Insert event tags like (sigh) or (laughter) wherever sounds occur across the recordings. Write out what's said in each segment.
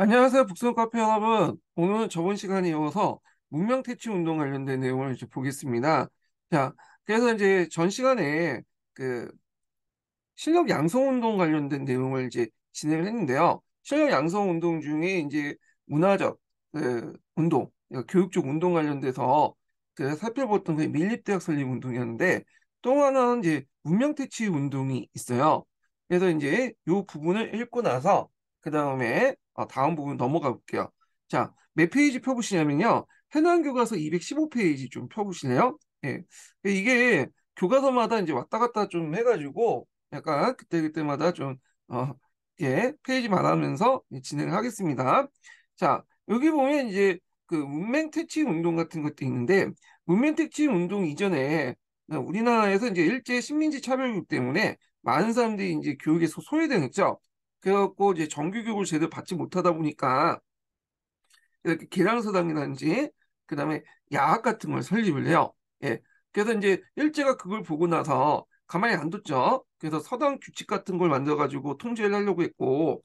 안녕하세요, 북송 카페 여러분. 오늘은 저번 시간에 이어서 문명 퇴치 운동 관련된 내용을 이제 보겠습니다. 자, 그래서 이제 전 시간에 그 실력 양성 운동 관련된 내용을 이제 진행을 했는데요. 실력 양성 운동 중에 이제 문화적 그 운동, 그러니까 교육적 운동 관련돼서 그 살펴봤던 게 그 밀립대학 설립 운동이었는데 또 하나는 이제 문명 퇴치 운동이 있어요. 그래서 이제 이 부분을 읽고 나서 그 다음에 어, 다음 부분 넘어가 볼게요. 자, 몇 페이지 펴보시냐면요. 해난 교과서 215페이지 좀 펴보시네요. 예. 이게 교과서마다 이제 왔다 갔다 좀 해가지고 약간 그때그때마다 좀, 어, 예, 페이지만 하면서 진행을 하겠습니다. 자, 여기 보면 이제 그 문맹 퇴치 운동 같은 것도 있는데 문맹 퇴치 운동 이전에 우리나라에서 이제 일제 식민지 차별국 때문에 많은 사람들이 이제 교육에서 소외되었죠. 그래갖고 이제 정규 교육을 제대로 받지 못하다 보니까 이렇게 계량서당이라든지 그다음에 야학 같은 걸 설립을 해요. 예. 그래서 이제 일제가 그걸 보고 나서 가만히 안 뒀죠. 그래서 서당 규칙 같은 걸 만들어가지고 통제를 하려고 했고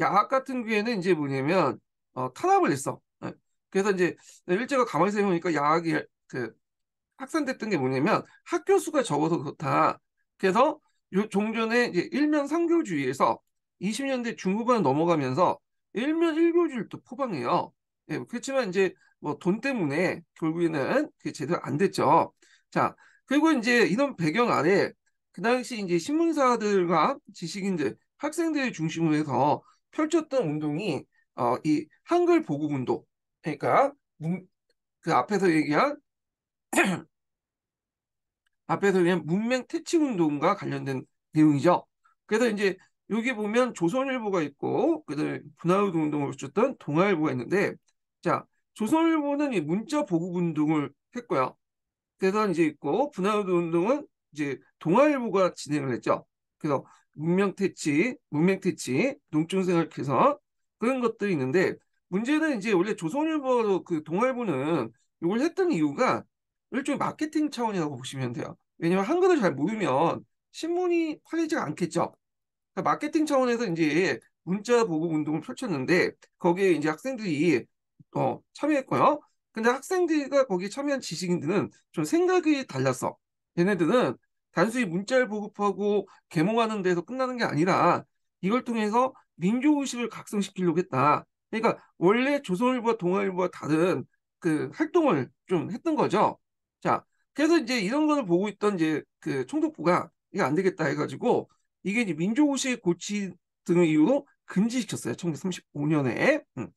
야학 같은 경우에는 이제 뭐냐면 어, 탄압을 했어. 예. 그래서 이제 일제가 가만히 생각해보니까 야학이 그 확산됐던 게 뭐냐면 학교 수가 적어서 그렇다. 그래서 요 종전에 이제 일면 상교주의에서 20년대 중후반 넘어가면서 일면 일교주를 또 포방해요. 예, 그렇지만 이제 뭐 돈 때문에 결국에는 그게 제대로 안 됐죠. 자, 그리고 이제 이런 배경 아래 그 당시 이제 신문사들과 지식인들, 학생들을 중심으로 해서 펼쳤던 운동이 어, 이 한글 보급 운동. 그러니까 문, 그 앞에서 얘기한 (clears throat) 앞에서 얘기한 문맹 퇴치 운동과 관련된 내용이죠. 그래서 이제 여기 보면 조선일보가 있고 그다음에 분화의 운동을 주었던 동아일보가 있는데 자 조선일보는 이 문자 보급 운동을 했고요. 대단 이제 있고 분화의 운동은 이제 동아일보가 진행을 했죠. 그래서 문명 퇴치, 문명 퇴치, 농촌생활 개선 그런 것들이 있는데 문제는 이제 원래 조선일보도 그 동아일보는 이걸 했던 이유가 일종의 마케팅 차원이라고 보시면 돼요. 왜냐면 하 한글을 잘 모르면 신문이 팔리지가 않겠죠. 그러니까 마케팅 차원에서 이제 문자 보급 운동을 펼쳤는데 거기에 이제 학생들이 어, 참여했고요. 근데 학생들과 거기에 참여한 지식인들은 좀 생각이 달랐어. 얘네들은 단순히 문자를 보급하고 개몽하는 데서 끝나는 게 아니라 이걸 통해서 민족의식을 각성시키려고 했다. 그러니까 원래 조선일보와 동아일보와 다른 그 활동을 좀 했던 거죠. 자, 그래서 이제 이런 거를 보고 있던 이제 그 총독부가 이게 안 되겠다 해가지고 이게 이제 민주호시 고치 등을 이유로 금지시켰어요. 1935년에. 음.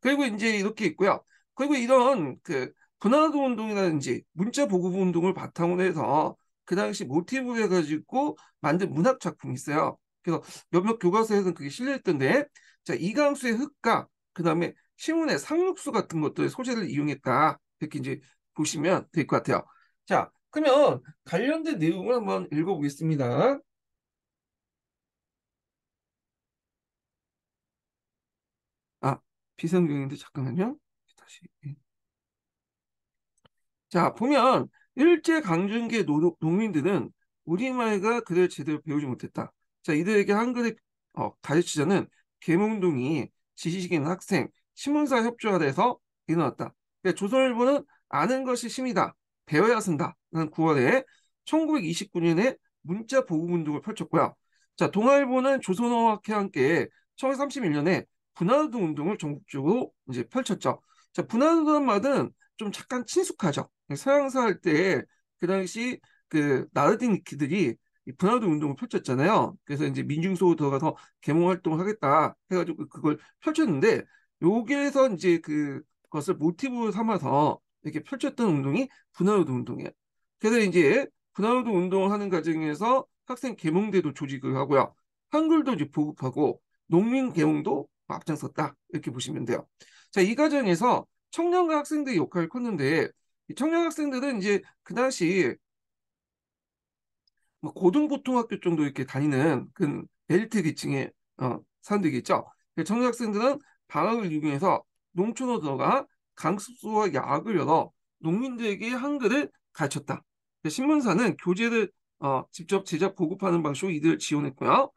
그리고 이제 이렇게 있고요. 그리고 이런 그 분화도 운동이라든지 문자 보급 운동을 바탕으로 해서 그 당시 모티브로 해가지고 만든 문학 작품이 있어요. 그래서 몇몇 교과서에서는 그게 실려있던데 자 이강수의 흑과그 다음에 시문의 상록수 같은 것들의 소재를 이용했다. 이렇게 이제 보시면 될 것 같아요. 자 그러면 관련된 내용을 한번 읽어보겠습니다. 비상경인데 잠깐만요. 다시. 예. 자, 보면 일제 강점기 농민들은 우리말과 글을 제대로 배우지 못했다. 자, 이들에게 한글의 어, 가르치자는 계몽둥이, 지식인 학생, 신문사 협조 아래서 일어났다. 그러니까 조선일보는 아는 것이 심이다. 배워야 쓴다. 라는 9월에 1929년에 문자 보급운동을 펼쳤고요. 자, 동아일보는 조선어학회 함께 1931년에 분화운동 운동을 전국적으로 이제 펼쳤죠. 자, 분화운동란 말은 좀 잠깐 친숙하죠. 서양사 할 때 그 당시 그 나르디니키들이 분화운동 운동을 펼쳤잖아요. 그래서 이제 민중소로 들어가서 계몽 활동을 하겠다 해가지고 그걸 펼쳤는데 여기에서 이제 그 그것을 모티브로 삼아서 이렇게 펼쳤던 운동이 분화운동 운동이에요. 그래서 이제 분화운동 운동을 하는 과정에서 학생 계몽대도 조직을 하고요. 한글도 이제 보급하고 농민 계몽도 앞장섰다 이렇게 보시면 돼요. 자, 이 과정에서 청년과 학생들의 역할을 컸는데 청년 학생들은 이제 그 당시 뭐 고등보통학교 정도 이렇게 다니는 그 벨트 계층의 어, 사람들이 있죠. 청년 학생들은 방학을 이용해서 농촌으로 들어가 강습소와 약을 열어 농민들에게 한글을 가르쳤다. 신문사는 교재를 어, 직접 제작 보급하는 방식으로 이들 을 지원했고요.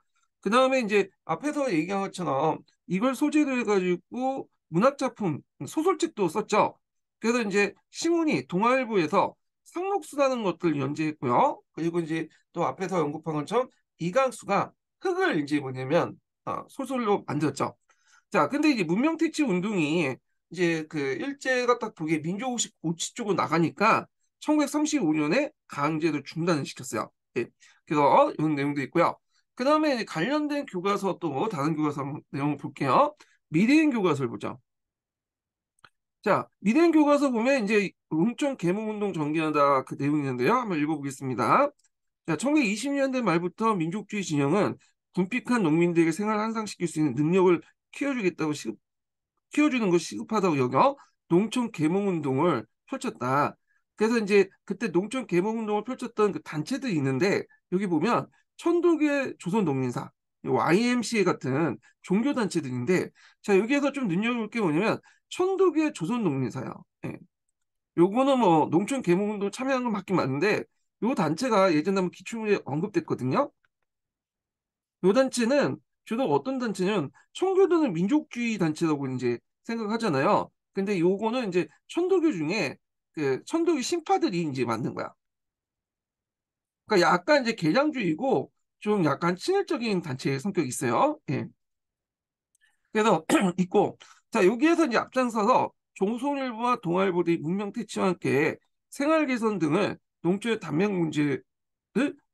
그 다음에 이제 앞에서 얘기한 것처럼 이걸 소재로 해가지고 문학작품, 소설책도 썼죠. 그래서 이제 시문이 동아일보에서 상록수라는 것들을 연재했고요. 그리고 이제 또 앞에서 언급한 것처럼 이강수가 흙을 이제 뭐냐면 어, 소설로 만들었죠. 자, 근데 이제 문명퇴치 운동이 이제 그 일제가 딱 보기에 민족우식 고치 쪽으로 나가니까 1935년에 강제로 중단을 시켰어요. 네. 그래서 이런 내용도 있고요. 그 다음에 관련된 교과서 또 뭐 다른 교과서 내용을 볼게요. 미대인 교과서를 보죠. 자, 미대인 교과서 보면 이제 웅촌 계몽운동 전개한다 그 내용이 있는데요. 한번 읽어보겠습니다. 자, 1920년대 말부터 민족주의 진영은 군픽한 농민들에게 생활을 향상시킬 수 있는 능력을 키워주겠다고 시급, 키워주는 것이 시급하다고 여겨 농촌 계몽운동을 펼쳤다. 그래서 이제 그때 농촌 계몽운동을 펼쳤던 그 단체들이 있는데 여기 보면 천도계 조선독립사 YMCA 같은 종교단체들인데, 자, 여기에서 좀 눈여겨볼 게 뭐냐면, 천도계 조선독립사요 예. 요거는 뭐, 농촌 개몽운동 참여한 건 맞긴 맞는데, 요 단체가 예전에 한번 기출문에 언급됐거든요. 요 단체는 주로 어떤 단체는면 청교도는 민족주의 단체라고 이제 생각하잖아요. 근데 요거는 이제 천도교 중에 그 천도교 신파들이 이제 만든 거야. 그러니까 약간 이제 개량주의고 좀 약간 친일적인 단체의 성격이 있어요. 예. 그래서 (clears throat) 있고 자 여기에서 이제 앞장서서 종소일보와 동아일보 등 문명 퇴치와 함께 생활 개선 등을 농촌의 단면 문제를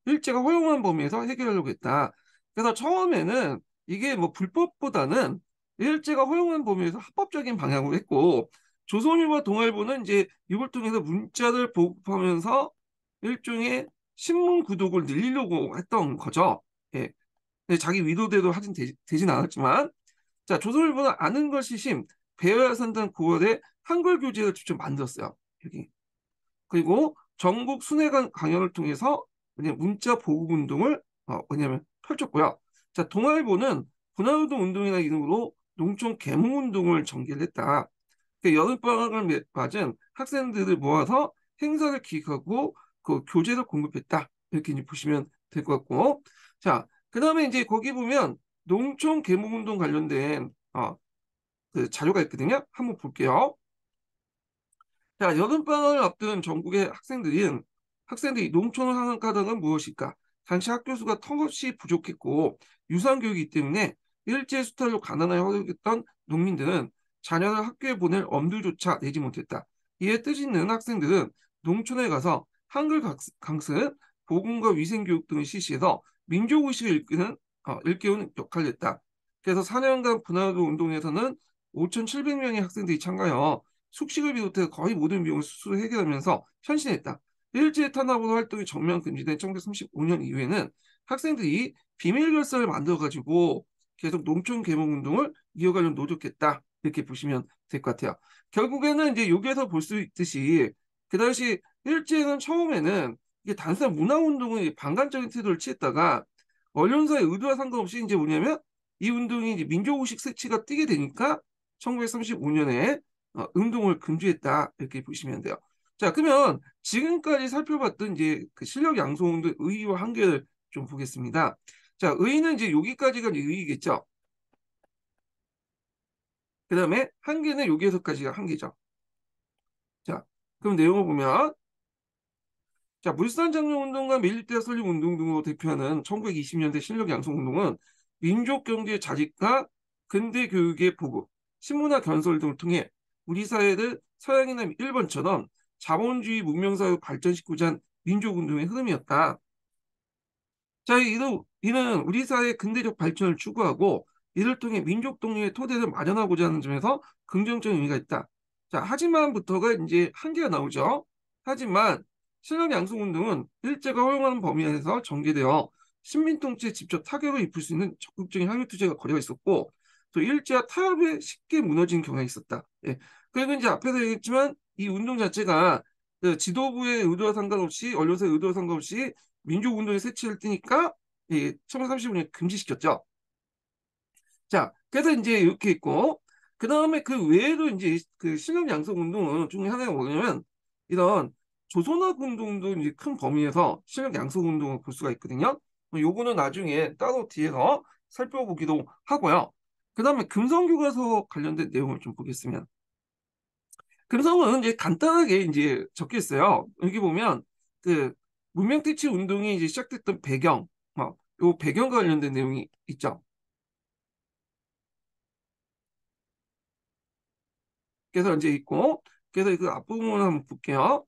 일제가 허용한 범위에서 해결하려고 했다. 그래서 처음에는 이게 뭐 불법보다는 일제가 허용한 범위에서 합법적인 방향으로 했고 조선일보와 동아일보는 이제 이걸 통해서 문자를 보급하면서 일종의 신문 구독을 늘리려고 했던 거죠. 예. 자기 위도대도 하진 되, 진 않았지만 자 조선일보는 아는 것이 심 배워야 산다는 9월에 한글 교재를 직접 만들었어요. 여기 그리고 전국 순회관 강연을 통해서 그냥 문자 보급 운동을 어, 뭐냐면 펼쳤고요. 자 동아일보는 분화운동 운동이나 이름으로 농촌 개몽 운동을 전개를 했다. 그러니까 여름방학을 맞은 학생들을 모아서 행사를 기획하고 그 교재를 공급했다. 이렇게 이제 보시면 될 것 같고. 자, 그 다음에 이제 거기 보면 농촌 계몽운동 관련된 어, 그 자료가 있거든요. 한번 볼게요. 자, 여름방학을 앞둔 전국의 학생들은 학생들이 농촌상하가까은 무엇일까? 당시 학교수가 턱없이 부족했고 유산교육이기 때문에 일제수탈로 가난하여 허덕였던 농민들은 자녀를 학교에 보낼 엄두조차 내지 못했다. 이에 뜻 있는 학생들은 농촌에 가서 한글 강습, 보건과 위생교육 등을 실시해서 민족의식을 일깨우는, 어, 일깨우는 역할을 했다. 그래서 4년간 분화교 운동에서는 5,700명의 학생들이 참가하여 숙식을 비롯해 거의 모든 비용을 수수로 해결하면서 현신했다. 일제 탄압으로 활동이 전면 금지된 1935년 이후에는 학생들이 비밀결사를 만들어가지고 계속 농촌 개몽 운동을 이어가려 노력했다. 이렇게 보시면 될 것 같아요. 결국에는 이제 여기에서 볼 수 있듯이 그 당시 일제는 처음에는 이게 단순한 문화운동의 반감적인 태도를 취했다가 언론사의 의도와 상관없이 이제 뭐냐면 이 운동이 이제 민족의식 색치가뛰게 되니까 1935년에 어, 운동을 금지했다 이렇게 보시면 돼요. 자 그러면 지금까지 살펴봤던 이제 그 실력 양성 운동 의의와 한계를 좀 보겠습니다. 자 의의는 이제 여기까지가 이제 의의겠죠. 그 다음에 한계는 여기에서까지가 한계죠. 자 그럼 내용을 보면 자, 물산장려운동과 밀대 설립운동 등으로 대표하는 1920년대 실력 양성운동은 민족경제 자립과 근대교육의 보급, 신문화 견설 등을 통해 우리 사회를 서양이나 일본처럼 자본주의 문명사회로 발전시키고자 한 민족운동의 흐름이었다. 자, 이는, 우리 사회의 근대적 발전을 추구하고 이를 통해 민족 동립의 토대를 마련하고자 하는 점에서 긍정적인 의미가 있다. 자, 하지만부터가 이제 한계가 나오죠. 하지만 실력 양성 운동은 일제가 허용하는 범위 안에서 전개되어 신민통치에 직접 타격을 입힐 수 있는 적극적인 학교 투쟁의 거리가 있었고 또 일제와 타협에 쉽게 무너진 경향이 있었다. 예. 그리고 이제 앞에서 얘기했지만 이 운동 자체가 그 지도부의 의도와 상관없이 언론사의 의도와 상관없이 민족운동의 새치를 띠니까 예, 1935년 금지시켰죠. 자, 그래서 이제 이렇게 있고 그 다음에 그 외에도 이제 그신력 양성 운동은 중에 하나가 뭐냐면 이런 조선업 운동도 이제 큰 범위에서 실력 양성 운동을 볼 수가 있거든요. 요거는 나중에 따로 뒤에서 살펴보기도 하고요. 그 다음에 금성교과서 관련된 내용을 좀 보겠습니다. 금성은 이제 간단하게 이제 적혀 있어요. 여기 보면 그 문명택치 운동이 이제 시작됐던 배경, 어, 요 배경과 관련된 내용이 있죠. 그래서 이제 있고, 그래서 그 앞부분을 한번 볼게요.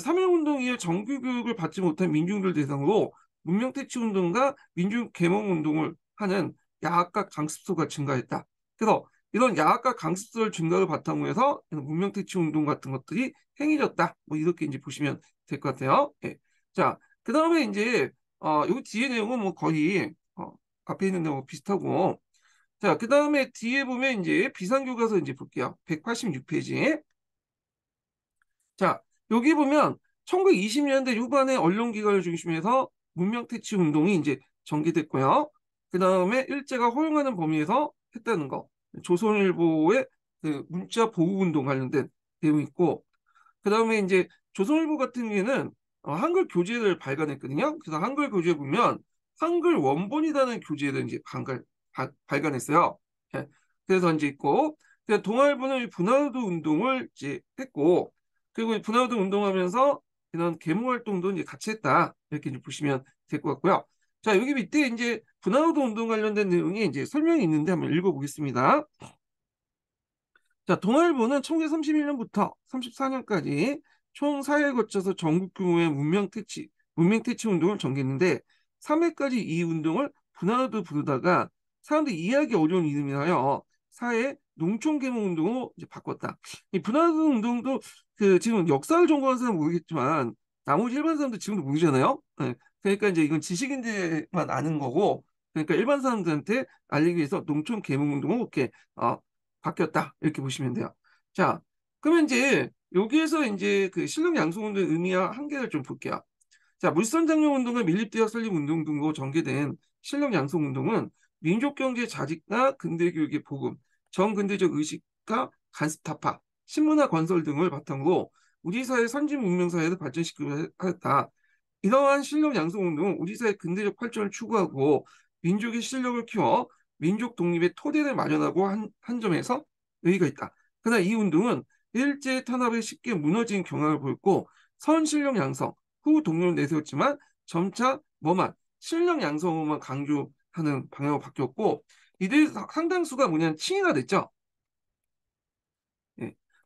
3.1운동 이후 정규교육을 받지 못한 민중들 대상으로 문명퇴치운동과 민중계몽운동을 하는 야학과 강습소가 증가했다. 그래서 이런 야학과 강습소를 증가를 바탕으로 해서 문명퇴치운동 같은 것들이 행해졌다. 뭐 이렇게 이제 보시면 될 것 같아요. 예. 자, 그 다음에 이제 어, 요 뒤에 내용은 뭐 거의 어, 앞에 있는 내용 비슷하고 자, 그 다음에 뒤에 보면 이제 비상교과서 이제 볼게요. 186페이지. 자, 여기 보면 1920년대 후반에 언론기관을 중심에서 문명퇴치 운동이 이제 전개됐고요. 그 다음에 일제가 허용하는 범위에서 했다는 거. 조선일보의 그 문자 보호 운동 관련된 내용이 있고, 그 다음에 이제 조선일보 같은 경우에는 어, 한글 교재를 발간했거든요. 그래서 한글 교재 보면 한글 원본이라는 교재를 이제 발간, 발간했어요. 예. 그래서 이제 있고, 동아일보는 분화도 운동을 이제 했고, 그리고 분화운 운동하면서 이런 계모활동도 이제 같이 했다. 이렇게 이제 보시면 될 것 같고요. 자, 여기 밑에 이제 분화운동 운동 관련된 내용이 이제 설명이 있는데 한번 읽어보겠습니다. 자, 동아일보는 1931년부터 34년까지 총 4회 에 거쳐서 전국 규모의 문명 퇴치, 문명 퇴치 운동을 전개했는데 3회까지 이 운동을 분화도 부르다가 사람들이 이해하기 어려운 이름이하요 사회 농촌 계몽 운동으로 바꿨다. 이 분화도 운동도 그 지금 역사를 전공하는 사람 모르겠지만 나머지 일반 사람들 지금도 모르잖아요. 네. 그러니까 이제 이건 지식인들만 아는 거고 그러니까 일반 사람들한테 알리기 위해서 농촌 개몽운동은 이렇게 어, 바뀌었다 이렇게 보시면 돼요. 자 그러면 이제 여기에서 이제 그 실력 양성 운동의 의미와 한계를 좀 볼게요. 자 물선 장용 운동과 밀립대학 설립 운동 등으로 전개된 실력 양성 운동은 민족 경제 자직과 근대 교육의 복음, 정근대적 의식과 간습타파 신문화 건설 등을 바탕으로 우리 사회 선진 문명 사회를 발전시키겠다. 이러한 실력 양성 운동은 우리 사회 근대적 발전을 추구하고 민족의 실력을 키워 민족 독립의 토대를 마련하고 한, 한 점에서 의의가 있다. 그러나 이 운동은 일제 탄압에 쉽게 무너진 경향을 보였고 선실력 양성 후 동료를 내세웠지만 점차 뭐만 실력 양성만 으로 강조하는 방향으로 바뀌었고 이들 상당수가 뭐냐면 친인화 됐죠.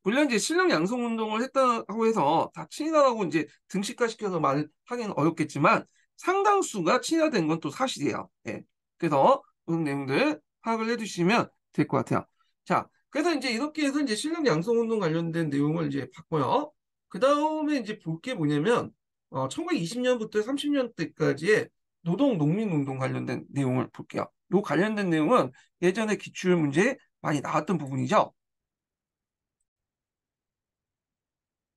물론 이제 신랑 양성 운동을 했다고 해서 다친이다고 이제 등식화시켜서 말 하기는 어렵겠지만 상당수가 친화된 건 또 사실이에요. 예. 그래서 그런 내용들 파악을 해주시면 될 것 같아요. 자, 그래서 이제 이렇게 해서 이제 실력 양성 운동 관련된 내용을 이제 봤고요. 그 다음에 이제 볼 게 뭐냐면 어, 1920년부터 30년대까지의 노동 농민 운동 관련된 내용을 볼게요. 요 관련된 내용은 예전에 기출 문제 많이 나왔던 부분이죠.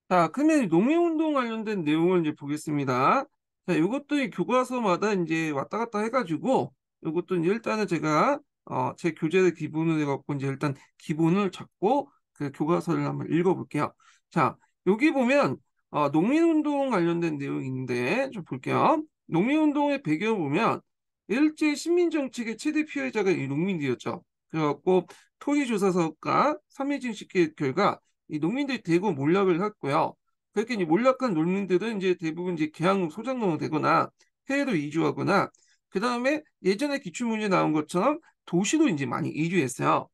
자, 그러면 농민운동 관련된 내용을 이제 보겠습니다. 자, 이것도 교과서마다 이제 왔다 갔다 해가지고 이것도 일단은 제가 어, 제교재를기본으로 해갖고 이제 일단 기본을 잡고 그 교과서를 한번 읽어볼게요. 자, 여기 보면 어, 농민운동 관련된 내용인데 좀 볼게요. 농민운동의 배경 을 보면 일제 식민정책의 최대 피해자가 이 농민들이었죠. 그래갖고 토지조사 사업과 삼일진식기 결과 이 농민들이 대거 몰락을 했고요. 그렇게 이제 몰락한 농민들은 이제 대부분 이제 개항 소장농 되거나 해외로 이주하거나 그 다음에 예전에 기출문제 나온 것처럼 도시로 이제 많이 이주했어요.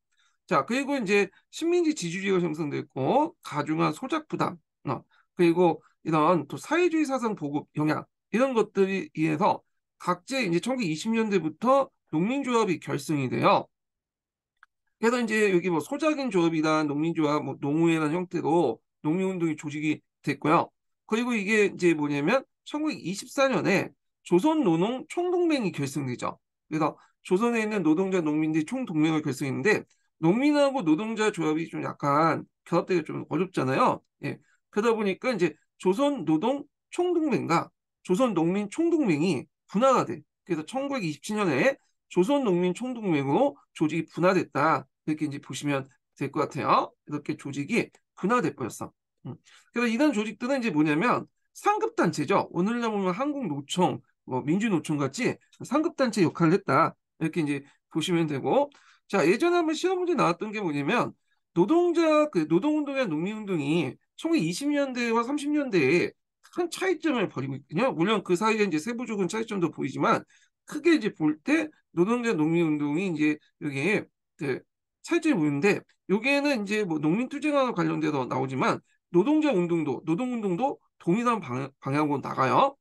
자 그리고 이제 식민지 지주주의가 형성됐고 가중한 소작 부담 어, 그리고 이런 또 사회주의 사상 보급 영향 이런 것들에 의해서 각제 이제 1920년대부터 농민조합이 결성이 돼요. 그래서 이제 여기 뭐 소작인 조합이란 농민조합, 뭐 농우회란 형태로 농민운동이 조직이 됐고요. 그리고 이게 이제 뭐냐면 1924년에 조선노농 총동맹이 결성되죠. 그래서 조선에 있는 노동자 농민들이 총동맹을 결성했는데 농민하고 노동자 조합이 좀 약간 결합되기가 좀 어렵잖아요. 예. 그러다 보니까 이제 조선 노동 총동맹과 조선 농민 총동맹이 분화가 돼. 그래서 1927년에 조선농민총동맹으로 조직이 분화됐다. 이렇게 이제 보시면 될 것 같아요. 이렇게 조직이 분화돼 버렸어. 음. 그래서 이런 조직들은 이제 뭐냐면 상급단체죠. 오늘날 보면 한국노총, 뭐 민주노총 같이 상급단체 역할을 했다. 이렇게 이제 보시면 되고 자 예전에 한번 시험 문제 나왔던 게 뭐냐면 노동자 그 노동운동이나 농민운동이 총에 20년대와 30년대에 큰 차이점을 벌이고 있거든요. 물론 그 사이에 이제 세부적인 차이점도 보이지만 크게 이제 볼 때 노동자 농민운동이 이제 여기에 그 살짝 보이는데 여기에는 이제 뭐 농민투쟁과 관련돼서 나오지만 노동자 운동도 노동운동도 동일한 방, 방향으로 나가요.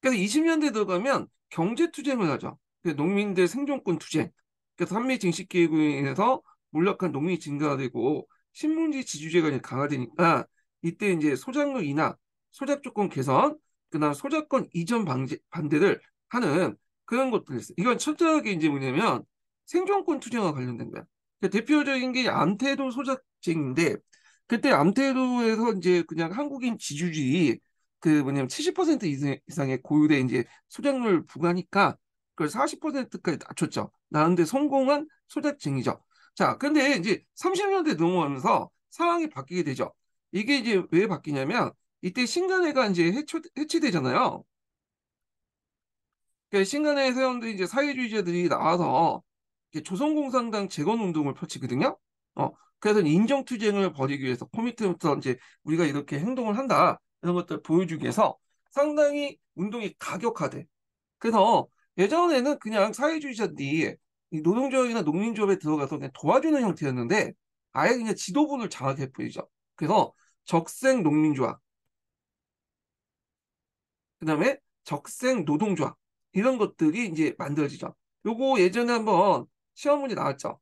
그래서 20년대 들어가면 경제투쟁을 하죠. 그 농민들 생존권 투쟁. 그래서 한미 증식 기획으로 인해서 몰락한 농민이 증가되고 신문지 지주제가 강화되니까 이때 이제 소작료 인하, 소작 조건 개선, 그다음 소작권 이전 방지, 반대를 하는 그런 것들이 있어요. 이건 철저하게 이제 뭐냐면 생존권 투쟁과 관련된 거야. 그러니까 대표적인 게 암태도 소작쟁인데 그때 암태도에서 이제 그냥 한국인 지주주의 그 뭐냐면 70% 이상의 고유대 이제 소작률 부과니까 그걸 40%까지 낮췄죠. 나름대 성공한 소작쟁이죠. 자, 근데 이제 30년대 넘어가면서 상황이 바뀌게 되죠. 이게 이제 왜 바뀌냐면 이때 신간회가 이제 해초, 해체되잖아요. 그러니까 싱가네 사람들이 이제 사회주의자들이 나와서 조선공산당 재건 운동을 펼치거든요. 어, 그래서 인정투쟁을 벌이기 위해서 코미트부터 이제 우리가 이렇게 행동을 한다 이런 것들 보여주기 위해서 상당히 운동이 가격화돼. 그래서 예전에는 그냥 사회주의자들이 노동조합이나 농민조합에 들어가서 그냥 도와주는 형태였는데 아예 그냥 지도부를 장악해 버리죠. 그래서 적생 농민조합, 그 다음에 적생 노동조합, 이런 것들이 이제 만들어지죠. 요거 예전에 한번 시험 문제 나왔죠.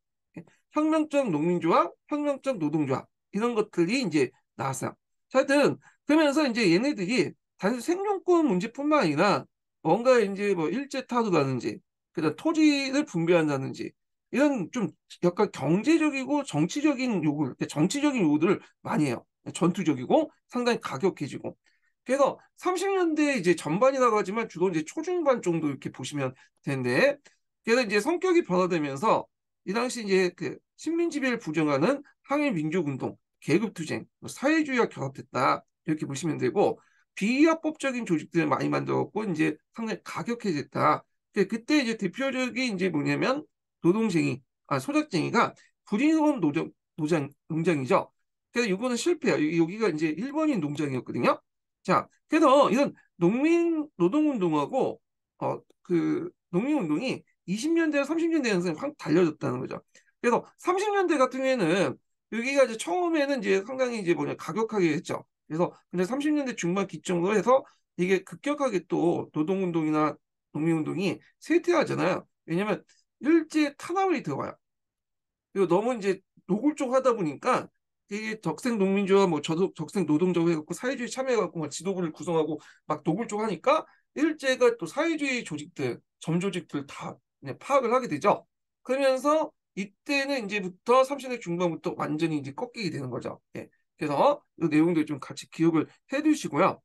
혁명적 농민조합, 혁명적 노동조합 이런 것들이 이제 나왔어요. 자, 하여튼 그러면서 이제 얘네들이 단순 생존권 문제뿐만 아니라 뭔가 이제 뭐 일제 타도라든지 그다음 토지를 분배한다든지 이런 좀 약간 경제적이고 정치적인 요구, 정치적인 요구들을 많이 해요. 전투적이고 상당히 가격해지고 그래서 30년대 이제 전반이 나가지만 주로 이제 초중반 정도 이렇게 보시면 되는데 그래서 이제 성격이 변화되면서 이 당시 이제 그 식민 지배를 부정하는 항일 민족 운동, 계급 투쟁, 뭐 사회주의와 결합됐다 이렇게 보시면 되고 비합법적인 조직들을 많이 만들었고 이제 상당히 가격해졌다. 그 그때 이제 대표적인 이제 뭐냐면 노동쟁이, 아 소작쟁이가 불임금 노동 노장 농장이죠. 그래서 이거는 실패야. 여기가 이제 일본인 농장이었거든요. 자, 그래서 이건 농민 노동운동하고 어, 그 농민운동이 20년대와 30년대에는 확 달려졌다는 거죠. 그래서 30년대 같은 경우에는 여기가 이제 처음에는 이제 상당히 이제 뭐냐 가격하게 했죠. 그래서 근데 30년대 중반 기점으로 해서 이게 급격하게 또 노동운동이나 농민운동이 쇠퇴하잖아요. 왜냐면 일제 탄압이 들어와요. 그리고 너무 이제 노골적하다 보니까 되게 적색농민주와뭐 저도 적색노동자 해갖고 사회주의 참여해갖고 막 지도부를 구성하고 막 노골적으로 하니까 일제가 또 사회주의 조직들 점조직들 다 파악을 하게 되죠. 그러면서 이때는 이제부터 30대 중반부터 완전히 이제 꺾이게 되는 거죠. 예. 그래서 이 내용들 좀 같이 기억을 해두시고요.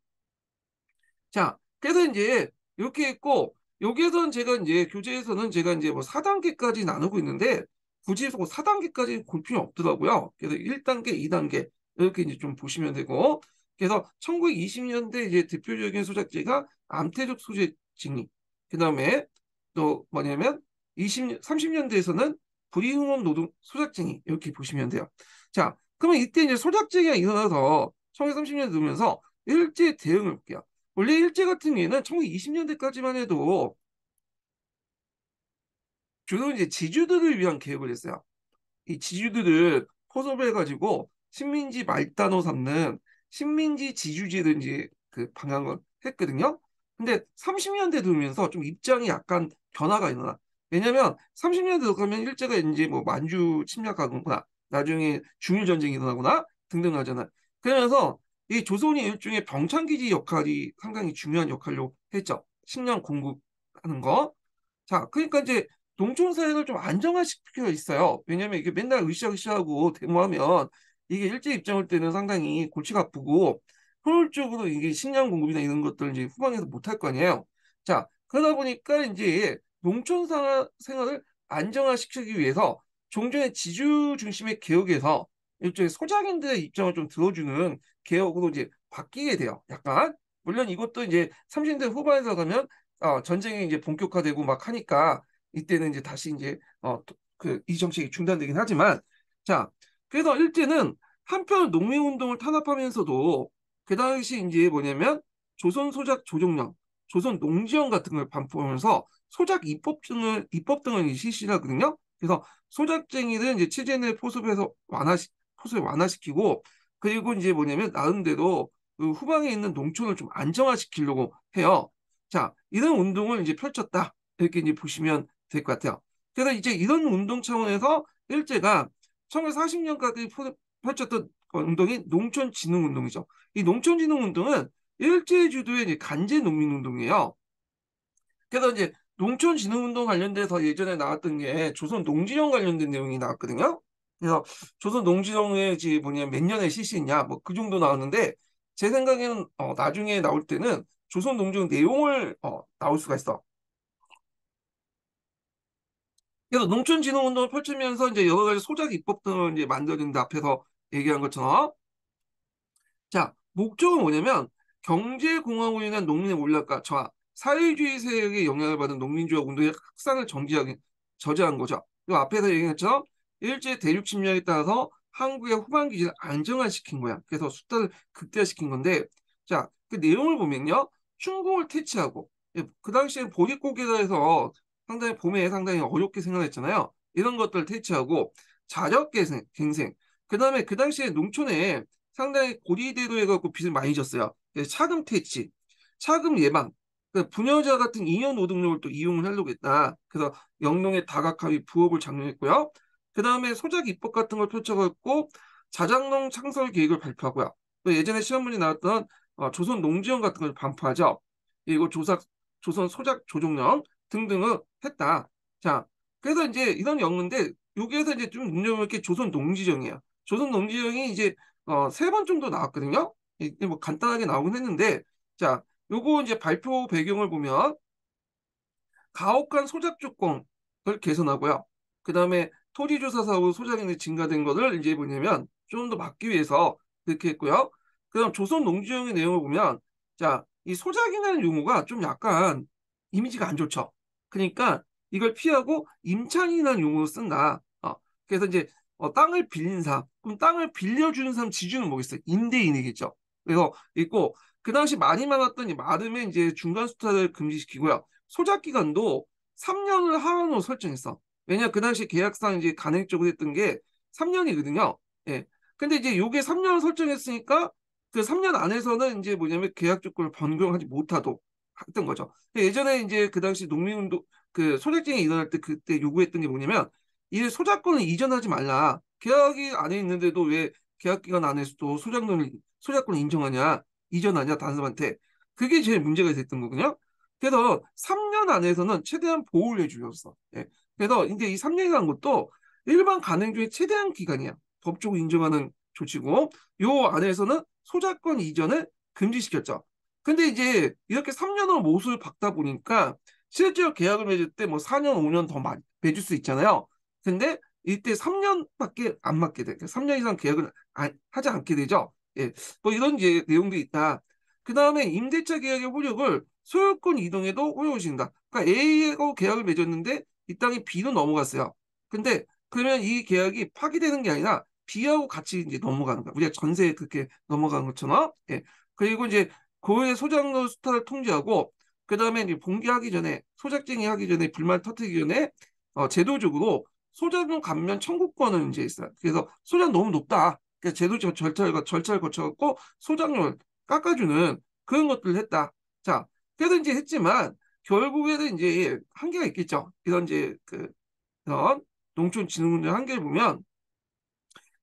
자, 그래서 이제 이렇게 있고 여기에서는 제가 이제 교재에서는 제가 이제 뭐 4단계까지 나누고 있는데 굳이 해서 4단계까지볼 뭐 필요 없더라고요. 그래서 1단계, 2단계 이렇게 이제 좀 보시면 되고 그래서 1920년대 이제 대표적인 소작제가 암태적 소재 직립 그 다음에 또 뭐냐면 20, 30년대에서는 불이응업 노동 소작쟁이 이렇게 보시면 돼요. 자, 그러면 이때 이제 소작쟁이가 일어나서 1930년대 들면서 일제 대응을 볼게요. 원래 일제 같은 경우에는 1920년대까지만 해도 주로 이제 지주들을 위한 계획을 했어요. 이 지주들을 포섭해가지고 식민지 말단으로 삼는 식민지 지주제를 이제 그 방향을 했거든요. 근데 30년대 들면서 좀 입장이 약간 변화가 일어나. 왜냐면 30년대 들어가면 일제가 이제 뭐 만주 침략하거나 나중에 중일 전쟁이 일어나거나 등등 하잖아요. 그러면서 이 조선이 일종의 병창기지 역할이 상당히 중요한 역할로 했죠. 식량 공급하는 거. 자, 그러니까 이제 동촌 사회를 좀 안정화시켜 있어요. 왜냐하면 이게 맨날 으쌰으쌰하고 데모하면 이게 일제 입장할 때는 상당히 골치가 아프고 효율적으로 이게 식량 공급이나 이런 것들을 이제 후방에서 못할 거 아니에요. 자 그러다 보니까 이제 농촌 생활을 안정화시키기 위해서 종전의 지주 중심의 개혁에서 일종의 소작인들의 입장을 좀 들어주는 개혁으로 이제 바뀌게 돼요. 약간 물론 이것도 이제 30대 후반에서 가면 어, 전쟁이 이제 본격화되고 막 하니까 이때는 이제 다시 이제 어, 그 이 정책이 중단되긴 하지만 자 그래서 일제는 한편 농민운동을 탄압하면서도 그 당시 이제 뭐냐면 조선 소작 조정령, 조선 농지원 같은 걸 반포하면서 소작 입법 등을 입법 등을 실시하거든요. 그래서 소작쟁이는 이제 체제내 포섭해서 완화시 포섭 완화시키고 그리고 이제 뭐냐면 나은데도그 후방에 있는 농촌을 좀 안정화시키려고 해요. 자, 이런 운동을 이제 펼쳤다. 이렇게 이제 보시면 될것 같아요. 그래서 이제 이런 운동 차원에서 일제가 1940년까지 펼쳤던 운동이 농촌진흥운동이죠. 이 농촌진흥운동은 일제 주도의 이제 간제 농민운동이에요. 그래서 이제 농촌진흥운동 관련돼서 예전에 나왔던 게 조선 농지령 관련된 내용이 나왔거든요. 그래서 조선 농지령의 에 뭐냐 몇 년에 실시했냐 뭐 그 정도 나왔는데 제 생각에는 어, 나중에 나올 때는 조선 농지령 내용을 어, 나올 수가 있어. 그래서 농촌진흥운동을 펼치면서 이제 여러 가지 소작 입법 등을 이제 만들어진다 앞에서 얘기한 것처럼 자 목적은 뭐냐면 경제공화국으로 한 농민의 몰락과 저하 사회주의 세력의 영향을 받은 농민주화 운동의 확산을 정지하기 저지한 거죠. 그 앞에서 얘기한 것처럼 일제 대륙 침략에 따라서 한국의 후반 기지를 안정화시킨 거야. 그래서 숫자를 극대화시킨 건데 자 그 내용을 보면요. 충공을 퇴치하고 예, 그 당시에 보릿고개다에서 상당히 봄에 상당히 어렵게 생각했잖아요. 이런 것들을 퇴치하고 자력갱생, 그 다음에 그 당시에 농촌에 상당히 고리대로 해갖고 빚을 많이 졌어요. 차금 퇴치, 차금 예방, 그러니까 분여자 같은 인연 노동력을 또 이용을 하려고 했다. 그래서 영농의 다각화위 부업을 장려했고요. 그 다음에 소작 입법 같은 걸 펼쳐갖고 자작농 창설 계획을 발표하고요. 또 예전에 시험문제 나왔던 어, 조선 농지원 같은 걸 반포하죠. 그리고 조사, 조선 소작 조종령 등등의 했다. 자, 그래서 이제 이런 영는데 여기에서 이제 좀 눈여겨볼 게 조선 농지정이야. 조선 농지정이 이제 어, 세 번 정도 나왔거든요. 뭐 간단하게 나오긴 했는데 자, 요거 이제 발표 배경을 보면 가혹한 소작 조건을 개선하고요. 그 다음에 토지조사 사후 소작인이 증가된 것을 이제 뭐냐면 좀 더 막기 위해서 그렇게 했고요. 그 다음 조선 농지정의 내용을 보면 자, 이 소작이라는 용어가 좀 약간 이미지가 안 좋죠. 그러니까 이걸 피하고 임차인이라는 용어로 쓴다. 어, 그래서 이제 어, 땅을 빌린 사람, 그럼 땅을 빌려주는 사람 지주는 뭐겠어요? 임대인이겠죠. 그래서 있고 그 당시 많이 많았던 이 마름에 이제 중간 수탈를 금지시키고요. 소작 기간도 3년을 하한으로 설정했어. 왜냐 그 당시 계약상 이제 간행적으로 했던 게 3년이거든요. 예. 근데 이제 요게 3년을 설정했으니까 그 3년 안에서는 이제 뭐냐면 계약 조건을 변경하지 못하도록 했던 거죠. 예전에 이제 그 당시 농민운동 그소작쟁이 일어날 때 그때 요구했던 게 뭐냐면 이 소작권을 이전하지 말라. 계약이 안에 있는데도 왜 계약 기간 안에서도 소작권을 소작권을 인정하냐 이전하냐 단른한테 그게 제일 문제가 됐던 거군요. 그래서 3년 안에서는 최대한 보호를 해주셨어. 예. 그래서 이제 이 3년이라는 것도 일반 가능주의 최대한 기간이야. 법적으로 인정하는 조치고 요 안에서는 소작권 이전을 금지시켰죠. 근데 이제 이렇게 3년으로 모수를 받다 보니까 실제로 계약을 맺을 때 뭐 4년, 5년 더 많이 맺을 수 있잖아요. 근데 이때 3년밖에 안 맞게 돼. 3년 그러니까 이상 계약을 아, 하지 않게 되죠. 예. 뭐 이런 이제 내용도 있다. 그 다음에 임대차 계약의 효력을 소유권 이동에도 허용을 신다 그러니까 A하고 계약을 맺었는데 이 땅이 B로 넘어갔어요. 근데 그러면 이 계약이 파기되는 게 아니라 B하고 같이 이제 넘어가는 거야. 우리가 전세에 그렇게 넘어가는 것처럼. 예. 그리고 이제 그후의 소장으로 수탈을 통제하고 그 다음에 이제 봉기하기 전에 소작쟁이 하기 전에 불만 터트리기 전에 어, 제도적으로 소작용 감면 청구권을 이제 있어요. 그래서 소장 너무 높다. 그러니까 제도적 절차를 절차를 거쳐갖고 소작료를 깎아주는 그런 것들을 했다. 자, 그래서 이제 했지만 결국에는 이제 한계가 있겠죠. 이런 이제 그 이런 농촌진흥운의 한계를 보면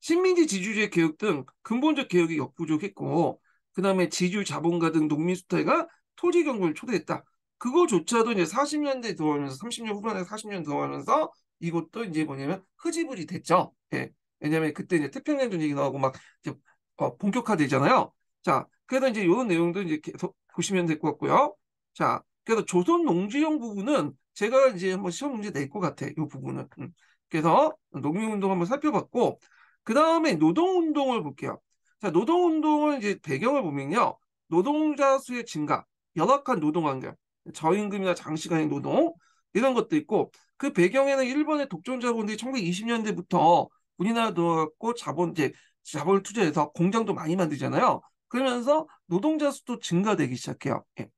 신민지 지주주의 개혁 등 근본적 개혁이 역부족했고 그 다음에 지주 자본가 등 농민수태가 토지 경구를 초래했다. 그거조차도 이제 40년대 들어오면서 30년 후반에 40년 들어오면서 이것도 이제 뭐냐면 흐지부지 됐죠. 예. 왜냐면 그때 이제 태평양전 얘기 나오고 막 이제 어, 본격화되잖아요. 자, 그래서 이제 이런 내용도 이제 계속 보시면 될 것 같고요. 자, 그래서 조선 농지형 부분은 제가 이제 한번 시험 문제 낼 것 같아. 요 부분은. 음. 그래서 농민운동 한번 살펴봤고 그 다음에 노동운동을 볼게요. 자, 노동운동을 이제 배경을 보면요. 노동자 수의 증가, 열악한 노동 환경, 저임금이나 장시간의 노동, 이런 것도 있고, 그 배경에는 일본의 독점자본들이 1920년대부터 군이나 들어갖고 자본, 이제 자본을 투자해서 공장도 많이 만들잖아요. 그러면서 노동자 수도 증가되기 시작해요. 예.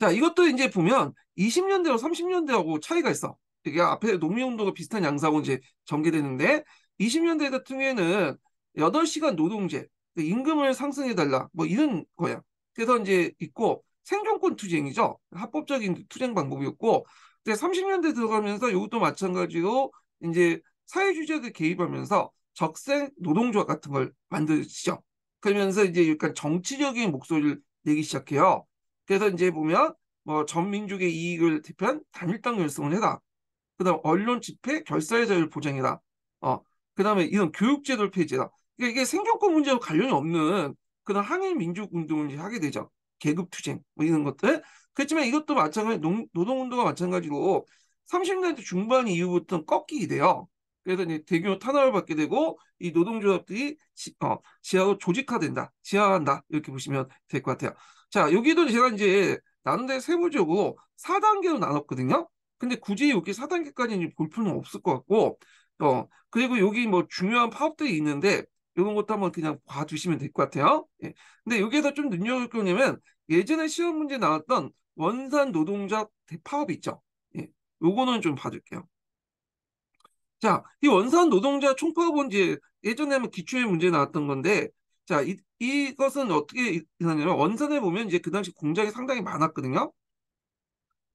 자, 이것도 이제 보면 20년대와 30년대하고 차이가 있어. 이게 앞에 농민운동과 비슷한 양상으로 이제 전개되는데 20년대 같은 경우에는 여덟 시간 노동제, 그 임금을 상승해달라, 뭐 이런 거야. 그래서 이제 있고, 생존권 투쟁이죠. 합법적인 투쟁 방법이었고, 근데 30년대 들어가면서 이것도 마찬가지로 이제 사회주의자들 개입하면서 적색 노동조합 같은 걸만드시죠 그러면서 이제 약간 정치적인 목소리를 내기 시작해요. 그래서 이제 보면 뭐 전민족의 이익을 대표한 단일당 결성을 해라. 그다음 언론 집회 결사의 자유를 보장해라. 어 그다음에 이런 교육제도를 폐지해라. 그러 그러니까 이게 생존권 문제와 관련이 없는 그런 항일 민족 운동을 이제 하게 되죠. 계급 투쟁 뭐 이런 것들. 그렇지만 이것도 마찬가지 노동 운동과 마찬가지로 30년대 중반 이후부터는 꺾이게 돼요. 그래서 이제 대규모 탄압을 받게 되고 이 노동조합들이 지, 어, 하로 조직화된다, 지하한다 이렇게 보시면 될 것 같아요. 자 여기도 제가 이제 나름대로 세부적으로 4단계로 나눴거든요. 근데 굳이 여기 4단계까지는 볼 필요는 없을 것 같고 어 그리고 여기 뭐 중요한 파업들이 있는데 이런 것도 한번 그냥 봐주시면 될 것 같아요. 예. 근데 여기에서 좀 눈여겨볼 냐면 예전에 시험 문제 나왔던 원산 노동자 대파업 있죠. 예. 요거는 좀 봐줄게요. 자, 이 원산 노동자 총파업은 이제 예전에 기초의 문제 나왔던 건데, 자, 이, 이것은 어떻게 일어나냐면 원산에 보면 이제 그 당시 공장이 상당히 많았거든요.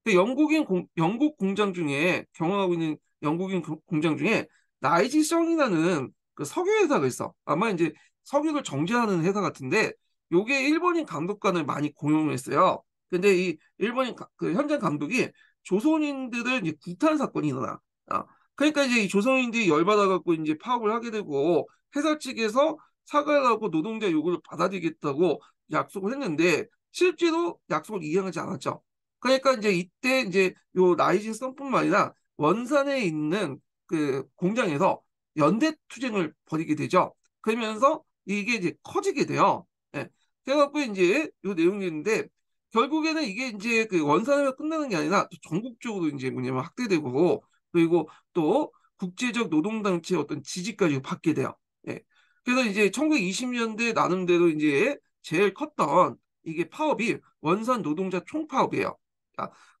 근 영국인 공, 영국 공장 중에 경영하고 있는 영국인 공장 중에 나이지성이라는 그 석유 회사가 있어. 아마 이제 석유를 정제하는 회사 같은데 요게 일본인 감독관을 많이 고용했어요. 근데 이 일본인 가, 그 현장 감독이 조선인들을 이제 구탄 사건이 일어나. 아, 그러니까 이제 이 조선인들이 열받아갖고 이제 파업을 하게 되고 회사 측에서 사과를 하고 노동자 요구를 받아들이겠다고 약속을 했는데 실제로 약속을 이행하지 않았죠. 그러니까 이제 이때 이제 요 라이징 썬뿐만 아니라 원산에 있는 그 공장에서 연대 투쟁을 벌이게 되죠. 그러면서 이게 이제 커지게 돼요. 예. 그래갖고 이제 요내용이는데 결국에는 이게 이제 그 원산으로 끝나는 게 아니라 전국적으로 이제 뭐냐면 확대되고 그리고 또 국제적 노동단체의 어떤 지지까지 받게 돼요. 예. 그래서 이제 1920년대 나름대로 이제 제일 컸던 이게 파업이 원산 노동자 총파업이에요.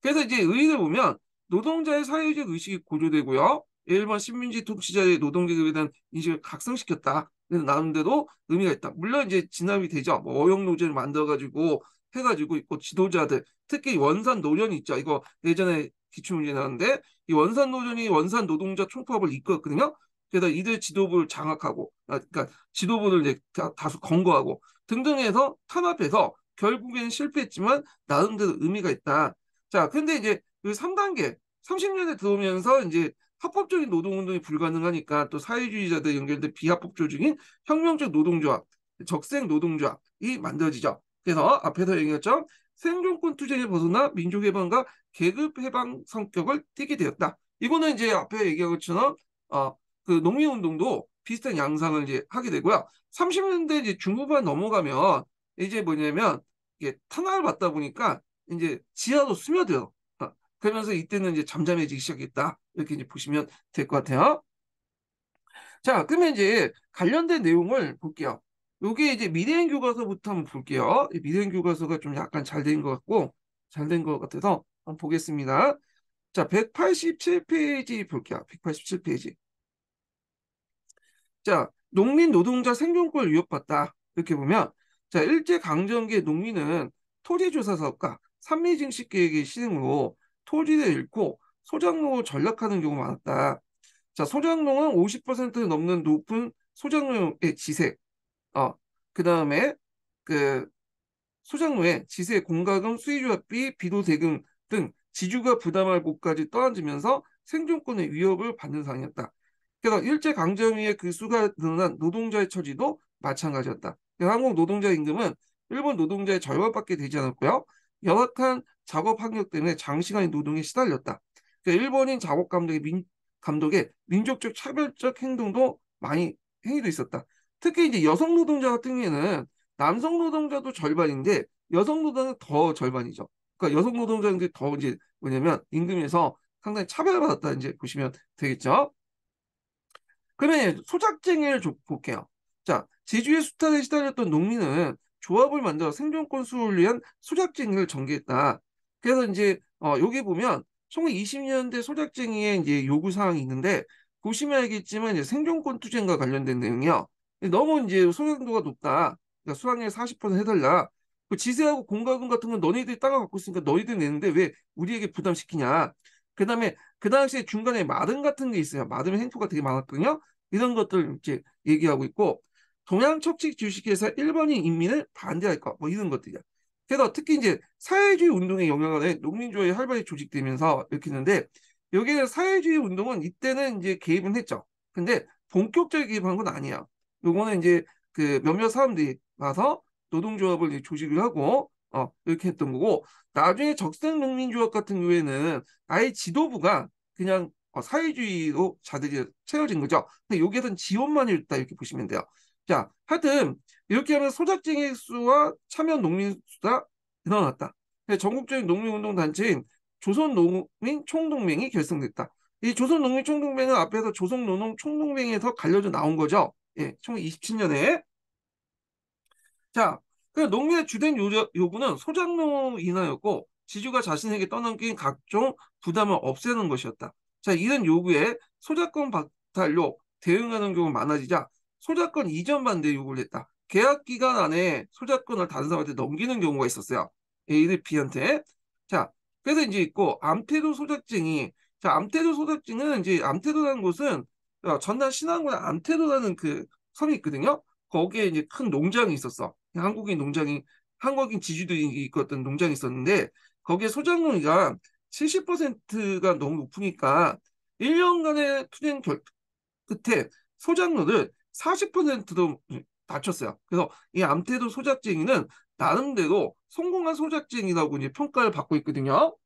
그래서 이제 의의를 보면 노동자의 사회적 의식이 고조되고요. 일본 식민지 통치자의 노동계급에 대한 인식을 각성시켰다. 나름대로 의미가 있다. 물론 이제 진압이 되죠. 뭐 어용노조를 만들어가지고 해가지고 있고 지도자들 특히 원산 노련이 있죠. 이거 예전에 기출문제 나왔는데 이 원산 노련이 원산 노동자 총파업을 이끌었거든요. 그래서 이들 지도부를 장악하고 아, 그러니까 지도부를 이제 다수 검거하고 등등해서 탄압해서 결국에는 실패했지만 나름대로 의미가 있다. 자, 근데 이제 그 3단계 30년에 들어오면서 이제 합법적인 노동운동이 불가능하니까 또 사회주의자들 연결된 비합법 조직인 혁명적 노동조합, 적생 노동조합이 만들어지죠. 그래서 앞에서 얘기했죠. 생존권 투쟁에 벗어나 민족 해방과 계급 해방 성격을 띠게 되었다. 이거는 이제 앞에 얘기한 것처럼 어, 그 농민운동도 비슷한 양상을 이제 하게 되고요. 30년대 이제 중후반 넘어가면 이제 뭐냐면 이게 탄압을 받다 보니까 이제 지하로 스며들어. 어, 그러면서 이때는 이제 잠잠해지기 시작했다. 이렇게 이제 보시면 될 것 같아요. 자, 그러면 이제 관련된 내용을 볼게요. 요게 이제 미대행 교과서부터 한번 볼게요. 미대행 교과서가 좀 약간 잘 된 것 같고, 잘 된 것 같아서 한번 보겠습니다. 자, 187페이지 볼게요. 187페이지. 자, 농민 노동자 생존권 위협받다. 이렇게 보면, 자, 일제강점기의 농민은 토지조사 사업과 산미증식 계획의 시행으로 토지를 잃고 소장을 전락하는 경우가 많았다. 자, 소장농은 50% 넘는 높은 소장농의 지세. 어, 그 다음에 그소장농의 지세, 공과금, 수의조합비, 비도대금등 지주가 부담할 곳까지 떠안지면서 생존권의 위협을 받는 상황이었다. 게다가 일제 강점위에그 수가 늘어난 노동자의 처지도 마찬가지였다. 한국 노동자 임금은 일본 노동자의 절반밖에 되지 않았고요. 열악한 작업 환경 때문에 장시간의 노동에 시달렸다. 그러니까 일본인 작업 감독의 민, 감독의 민족적 차별적 행동도 많이 행위도 있었다. 특히 이제 여성 노동자 같은 경우에는 남성 노동자도 절반인데 여성 노동자는더 절반이죠. 그러니까 여성 노동자는 더 이제 뭐냐면 임금에서 상당히 차별받았다 이제 보시면 되겠죠. 그러면 소작쟁이를 볼게요. 자, 제주의 수탈에 시달렸던 농민은 조합을 만들어 생존권 수호를 위한 소작쟁이를 전개했다. 그래서 이제 어, 여기 보면 1920년대 소작쟁이의 이제 요구 사항이 있는데 보시면 알겠지만 이제 생존권 투쟁과 관련된 내용이요. 너무 이제 소양도가 높다. 그러니까 수학량 40% 해달라. 그 지세하고 공과금 같은 건 너희들이 따가 갖고 있으니까 너희들 내는데 왜 우리에게 부담시키냐. 그 다음에 그 당시에 중간에 마름 같은 게 있어요. 마름 행포가 되게 많았거든요. 이런 것들 이제 얘기하고 있고 동양 척지 주식회사 1번인 인민을 반대할 것, 뭐 이런 것들이야. 그래서 특히 이제 사회주의 운동의 영향을 농민주의 활발히 조직되면서 이렇게는데 했 여기에 사회주의 운동은 이때는 이제 개입은 했죠. 근데 본격적인 개입한 건 아니야. 요거는 이제 그 몇몇 사람들이 와서 노동조합을 조직을 하고 어 이렇게 했던 거고 나중에 적색 농민조합 같은 경우에는 아예 지도부가 그냥 어, 사회주의로 자들이 채워진 거죠. 근데 여기에선 지원만 있다 이렇게 보시면 돼요. 자, 하여튼 이렇게 하면 소작쟁이 수와 참여 농민 수가 늘어났다. 전국적인 농민운동 단체인 조선농민총동맹이 결성됐다. 이 조선농민총동맹은 앞에서 조선노농총동맹에서 갈려져 나온 거죠. 예, 1927년에. 자, 그 농민의 주된 요구는 소작농 인하였고 지주가 자신에게 떠넘긴 각종 부담을 없애는 것이었다. 자, 이런 요구에 소작권 박탈로 대응하는 경우가 많아지자 소작권 이전 반대 요구를 했다. 계약 기간 안에 소작권을 다른 사람한테 넘기는 경우가 있었어요. a 를 B한테. 자, 그래서 이제 있고 암태도 소작증이 자, 암태도 소작증은 이제 암태도라는 곳은 어, 전남 신안군 암태도라는 그 섬이 있거든요. 거기에 이제 큰 농장이 있었어. 한국인 농장이 한국인 지주들이 있었던 농장이 있었는데 거기에 소작농이가 70%가 너무 높으니까 1년간의 투쟁 결, 끝에 소작로를 40%도 다쳤어요. 그래서 이 암태도 소작쟁이는 나름대로 성공한 소작쟁이라고 이제 평가를 받고 있거든요.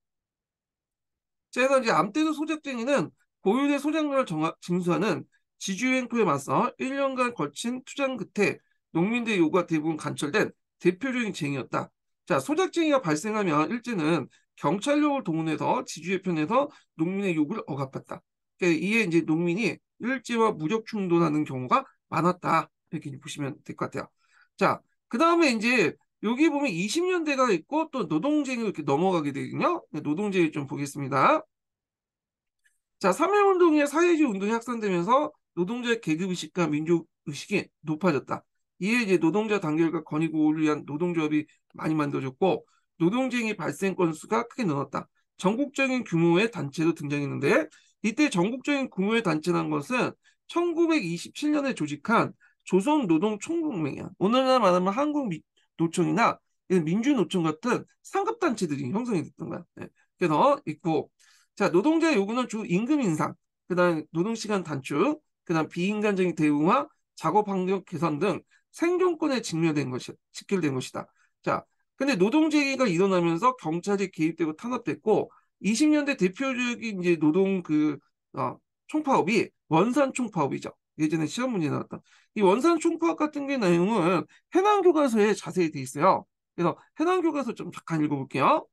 그래서 이제 암태도 소작쟁이는 고율의 소작물을 정하, 징수하는 지주행포에 맞서 1년간 걸친 투쟁 끝에 농민들의 요구가 대부분 간철된 대표적인 쟁이였다. 자, 소작쟁이가 발생하면 일제는 경찰력을 동원해서 지주의 편에서 농민의 욕을 억압했다. 그러니까 이에 이제 농민이 일제와 무력 충돌하는 경우가 많았다. 패키지 보시면 될 것 같아요. 자, 그 다음에 이제 여기 보면 20년대가 있고 또 노동쟁이 이렇게 넘어가게 되거든요. 네, 노동쟁이 좀 보겠습니다. 자, 삼일운동이 사회주의 운동이 확산되면서 노동자의 계급의식과 민족의식이 높아졌다. 이에 이제 노동자 단결과 권익보호를 위한 노동조합이 많이 만들어졌고 노동쟁이 발생 건수가 크게 늘었다. 전국적인 규모의 단체도 등장했는데 이때 전국적인 규모의 단체라는 것은 1927년에 조직한 조선노동총공맹이야. 오늘날 말하면 한국노총이나 민주노총 같은 상급단체들이 형성이 됐던 거야. 네. 그래서 있고 자 노동자의 요구는 주 임금 인상, 그다음 노동시간 단축, 그다음 비인간적인 대우와 작업 환경 개선 등 생존권에 직면된 것이 직결된 것이다. 자 근데 노동쟁의가 일어나면서 경찰이 개입되고 탄압됐고 20년대 대표적인 이제 노동 그 어, 총파업이 원산 총파업이죠. 예전에 시험 문제 나왔던 이 원산 총파학 같은 게 내용은 해남 교과서에 자세히 돼 있어요. 그래서 해남 교과서 좀 잠깐 읽어볼게요.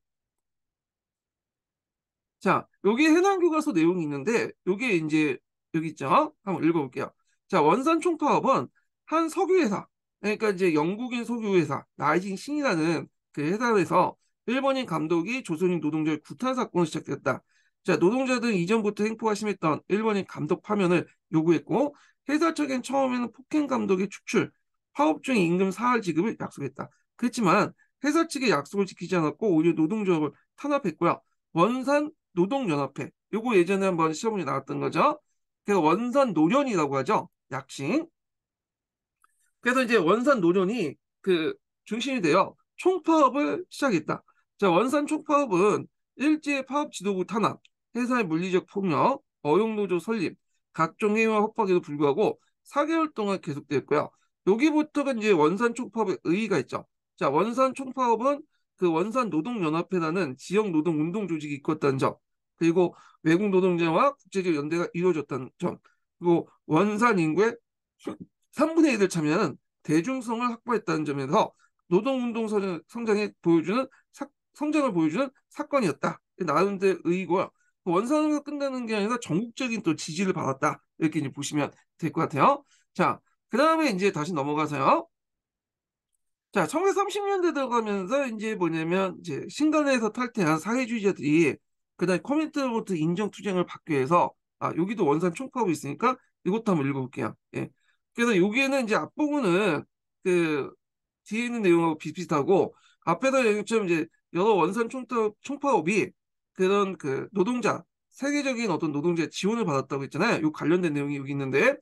자, 여기 해남 교과서 내용이 있는데 여기에 이제 여기 있죠. 한번 읽어볼게요. 자, 원산 총파업은 한 석유회사, 그러니까 이제 영국인 석유회사 라이징 신이라는 그 회사에서 일본인 감독이 조선인 노동자의 구탄 사건을 시작했다. 자, 노동자들은 이전부터 행포가 심했던 일본인 감독 파면을 요구했고 회사 측엔 처음에는 폭행 감독의 축출, 파업 중에 임금 사흘 지급을 약속했다. 그렇지만 회사 측의 약속을 지키지 않았고 오히려 노동조합을 탄압했고요. 원산 노동연합회 요거 예전에 한번 시험에 나왔던 거죠. 그래서 원산 노련이라고 하죠. 약칭 그래서 이제 원산 노련이 그 중심이 되어 총파업을 시작했다. 자, 원산 총파업은 일제의 파업 지도부 탄압, 회사의 물리적 폭력, 어용노조 설립, 각종 해이와 협박에도 불구하고 4개월 동안 계속됐고요. 여기부터가 이제 원산 총파업의 의의가 있죠. 자, 원산 총파업은 그 원산 노동연합회라는 지역 노동 운동 조직이 있었다는 점, 그리고 외국 노동자와 국제적 연대가 이루어졌다는 점, 그리고 원산 인구의 3분의 1을 참여하는 대중성을 확보했다는 점에서 노동운동 성장에 보여주는 사, 성장을 보여주는 사건이었다. 나름대로 의의고요. 원산으로 끝나는 게 아니라 전국적인 또 지지를 받았다. 이렇게 이제 보시면 될 것 같아요. 자, 그 다음에 이제 다시 넘어가서요. 자, 1930년대 들어가면서 이제 뭐냐면 이제 신간에서 탈퇴한 사회주의자들이 그다음에 커뮤니티로부터 인정 투쟁을 받기 위해서 아 여기도 원산 총파업이 있으니까 이것도 한번 읽어볼게요. 예. 그래서 여기에는 이제 앞부분은 그 뒤에 있는 내용하고 비슷하고 앞에서 얘기처럼 이제 여러 원산 총파업, 총파업이 그런 그 노동자 세계적인 어떤 노동자 의 지원을 받았다고 했잖아요. 요 관련된 내용이 여기 있는데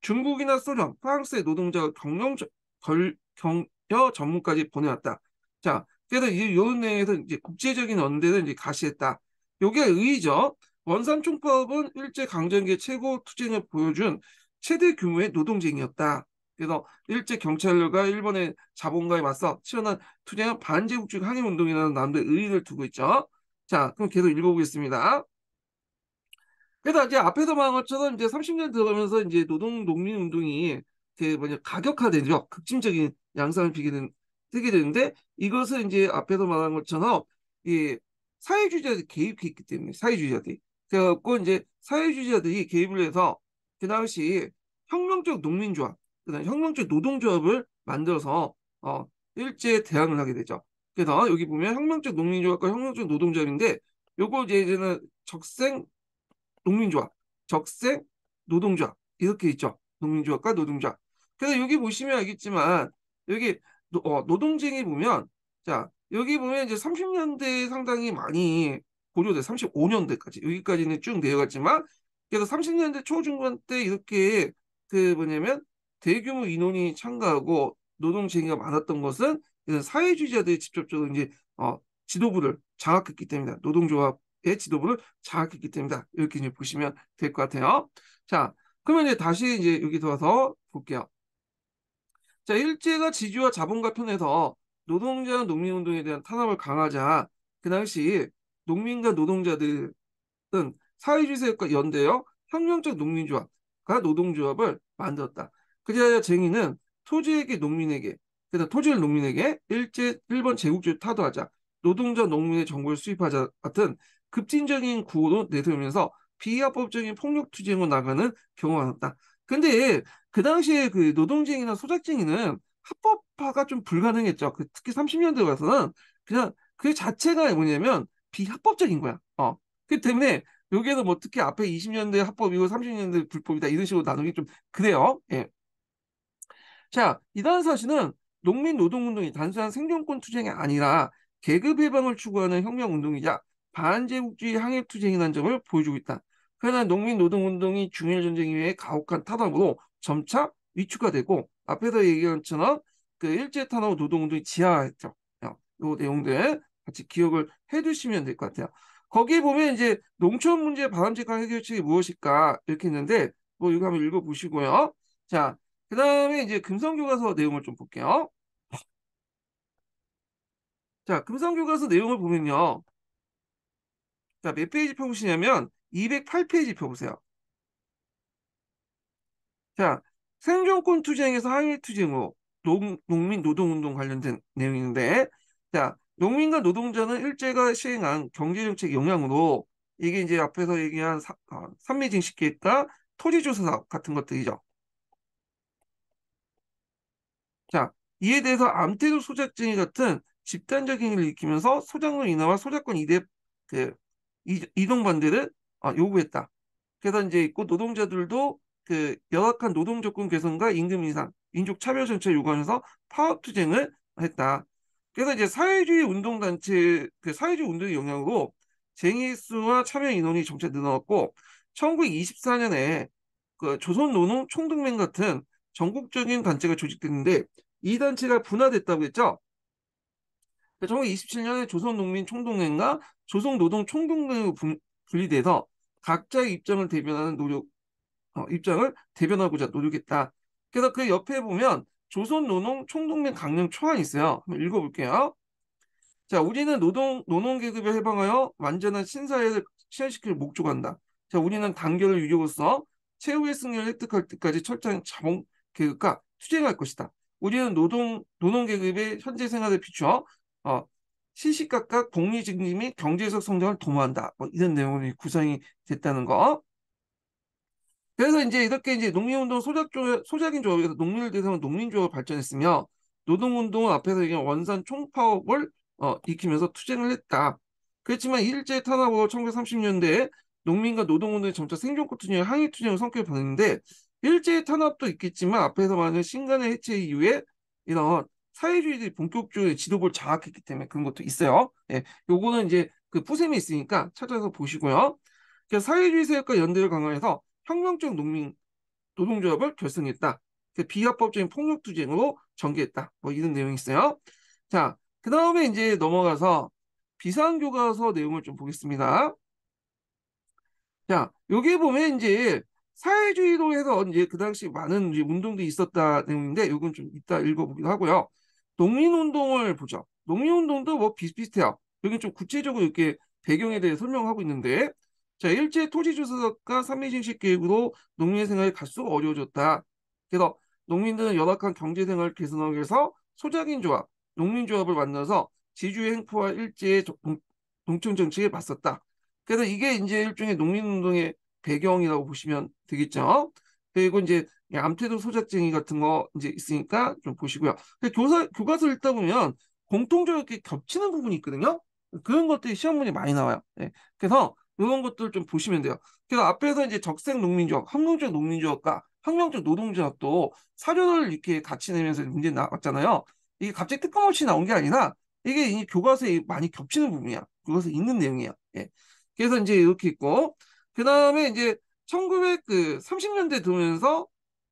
중국이나 소련, 프랑스의 노동자 경영 걸, 경여 전문까지 보내왔다. 자, 그래서 이 요런 내에서 이제 국제적인 언대를 이제 가시했다. 요게 의의죠. 원산총파업은 일제 강점기 의 최고 투쟁을 보여준 최대 규모의 노동쟁이었다. 그래서 일제 경찰과 일본의 자본가에 맞서 치열한 투쟁은 반제국주의 항해운동이라는 남도의 의의를 두고 있죠. 자, 그럼 계속 읽어보겠습니다. 그래서 이제 앞에서 말한 것처럼 이제 30년 들어가면서 이제 노동 농민 운동이 이게 뭐냐 가격화되죠. 급진적인 양상을 피게 된, 뜨게 되는데 이것은 이제 앞에서 말한 것처럼 이 사회주의자들이 개입했기 때문에 사회주의자들이 그래갖고 이제 사회주의자들이 개입을 해서 그 당시 혁명적 농민조합, 그다음 혁명적 노동조합을 만들어서 어 일제에 대항을 하게 되죠. 그래서 여기 보면 혁명적 농민조합과 혁명적 노동조합인데 요거 이제 는 적생 농민조합, 적생 노동조합 이렇게 있죠. 농민조합과 노동조합. 그래서 여기 보시면 알겠지만 여기 노, 어, 노동쟁이 보면 자 여기 보면 이제 30년대 상당히 많이 고조돼 35년대까지 여기까지는 쭉 내려갔지만 그래서 30년대 초중반 때 이렇게 그 뭐냐면 대규모 인원이 참가하고 노동쟁이가 많았던 것은 이런 사회주의자들이 직접적으로 이제 어, 지도부를 장악했기 때문이다. 노동조합의 지도부를 장악했기 때문이다. 이렇게 이제 보시면 될 것 같아요. 자, 그러면 이제 다시 이제 여기 들어서 볼게요. 자, 일제가 지주와 자본가 편에서 노동자는 농민운동에 대한 탄압을 강하자 그 당시 농민과 노동자들은 사회주의 세력과 연대여 혁명적 농민조합과 노동조합을 만들었다. 그제야 쟁이는 토지에게 농민에게 그래서 토지를 농민에게 일제 일본 제국주의 타도하자 노동자 농민의 정부를 수입하자 같은 급진적인 구호도 내세우면서 비합법적인 폭력 투쟁으로 나가는 경우가 많았다. 근데 그 당시에 그 노동쟁이나 소작쟁이는 합법화가 좀 불가능했죠. 그 특히 30년대 와서는 그냥 그 자체가 뭐냐면 비합법적인 거야. 어. 그 때문에 여기에서 뭐 특히 앞에 20년대 합법이고 30년대 불법이다 이런 식으로 나누기 좀 그래요. 예. 자, 이단 사실은 농민 노동운동이 단순한 생존권 투쟁이 아니라 계급 해방을 추구하는 혁명 운동이자 반제국주의 항해 투쟁이라는 점을 보여주고 있다. 그러나 농민 노동운동이 중일 전쟁 이후에 가혹한 탄압으로 점차 위축화 되고 앞에서 얘기한 것처럼 그 일제 탄압 노동운동이 지하했죠. 어, 요 내용들 같이 기억을 해두시면 될 것 같아요. 거기에 보면 이제 농촌 문제 바람직한 해결책이 무엇일까 이렇게 했는데뭐 이거 한번 읽어보시고요. 자, 그 다음에 이제 금성교과서 내용을 좀 볼게요. 자, 금성교과서 내용을 보면요. 자, 몇 페이지 펴보시냐면 208페이지 펴보세요. 자, 생존권 투쟁에서 항일 투쟁으로 농, 농민 노동운동 관련된 내용인데 자, 농민과 노동자는 일제가 시행한 경제정책 영향으로 이게 이제 앞에서 얘기한 어, 산미증식 계획과 토지조사 사업 같은 것들이죠. 자, 이에 대해서 암태도 소작쟁이 같은 집단적인 일을 일으키면서 소장료 인하와 소작권 이대 그 이동 반대를 아, 요구했다. 그래서 이제 있고 노동자들도 그 열악한 노동 조건 개선과 임금 인상, 인종 차별 정책 요구하면서 파업 투쟁을 했다. 그래서 이제 사회주의 운동 단체 그 사회주의 운동의 영향으로 쟁의 수와 참여 인원이 점차 늘어났고 1924년에 그 조선노농 총동맹 같은 전국적인 단체가 조직됐는데 이 단체가 분화됐다고 했죠. 1927년에 그러니까 조선농민총동맹과 조선노동총동회로 분리돼서 각자의 입장을 대변하는 노력, 어, 입장을 대변하고자 노력했다. 그래서 그 옆에 보면 조선노동총동맹 강령 초안이 있어요. 한번 읽어볼게요. 자, 우리는 노동, 노농계급을 해방하여 완전한 신사회를 실현시킬 목적으로 한다. 자, 우리는 단결을 유지로써 최후의 승리를 획득할 때까지 철저한 자본계급과 투쟁할 것이다. 우리는 노동, 노농계급의 현재 생활을 비추어 어, 시시각각 복리증님이 경제적 성장을 도모한다. 뭐 이런 내용이 구성이 됐다는 거. 그래서 이제 이렇게 이제 농민운동 소작조 소작인 조합에서 농민을 대상으로 농민조합을 발전했으며 노동운동은 앞에서 얘기 원산 총파업을 어, 익히면서 투쟁을 했다. 그렇지만 일제 탄압으로 1930년대에 농민과 노동운동이 점차 생존권 투쟁, 항의 투쟁을성격을 변했는데 일제 탄압도 있겠지만 앞에서 말한 신간의 해체 이후에 이런 사회주의들이 본격적으로 지도부를 장악했기 때문에 그런 것도 있어요. 예, 요거는 이제 그 포샘이 있으니까 찾아서 보시고요. 그래서 사회주의 세력과 연대를 강화해서 혁명적 농민 노동조합을 결성했다. 비합법적인 폭력 투쟁으로 전개했다. 뭐 이런 내용이 있어요. 자, 그 다음에 이제 넘어가서 비상교과서 내용을 좀 보겠습니다. 자, 여기 보면 이제 사회주의로 해서 이제 그 당시 많은 운동도 있었다 내용인데 이건 좀 이따 읽어보기도 하고요. 농민운동을 보죠. 농민운동도 뭐 비슷비슷해요. 여기 좀 구체적으로 이렇게 배경에 대해 설명하고 있는데 자 일제 토지조사가삼미신식 계획으로 농민생활이 의 갈수록 어려워졌다. 그래서 농민들은 열악한 경제생활 개선하기 위해서 소작인 조합, 농민조합을 만나서 지주의 행포와 일제의 동천정책에 맞섰다. 그래서 이게 이제 일종의 농민운동의 배경이라고 보시면 되겠죠. 그리고 이제 예, 암태도 소작쟁이 같은 거 이제 있으니까 좀 보시고요. 교사 교과서 읽다 보면 공통적으로 겹치는 부분이 있거든요. 그런 것들이 시험 문제 많이 나와요. 네. 그래서 이런 것들 좀 보시면 돼요. 그래서 앞에서 이제 적색 농민조합, 환경적 농민조합과 환경적 노동조합도 사료를 이렇게 같이 내면서 문제 나왔잖아요. 이게 갑자기 뜬금없이 나온 게 아니라 이게 이 교과서에 많이 겹치는 부분이야. 교과서 에 있는 내용이야. 예. 그래서 이제 이렇게 있고 그 다음에 이제 1930년대 들어오면서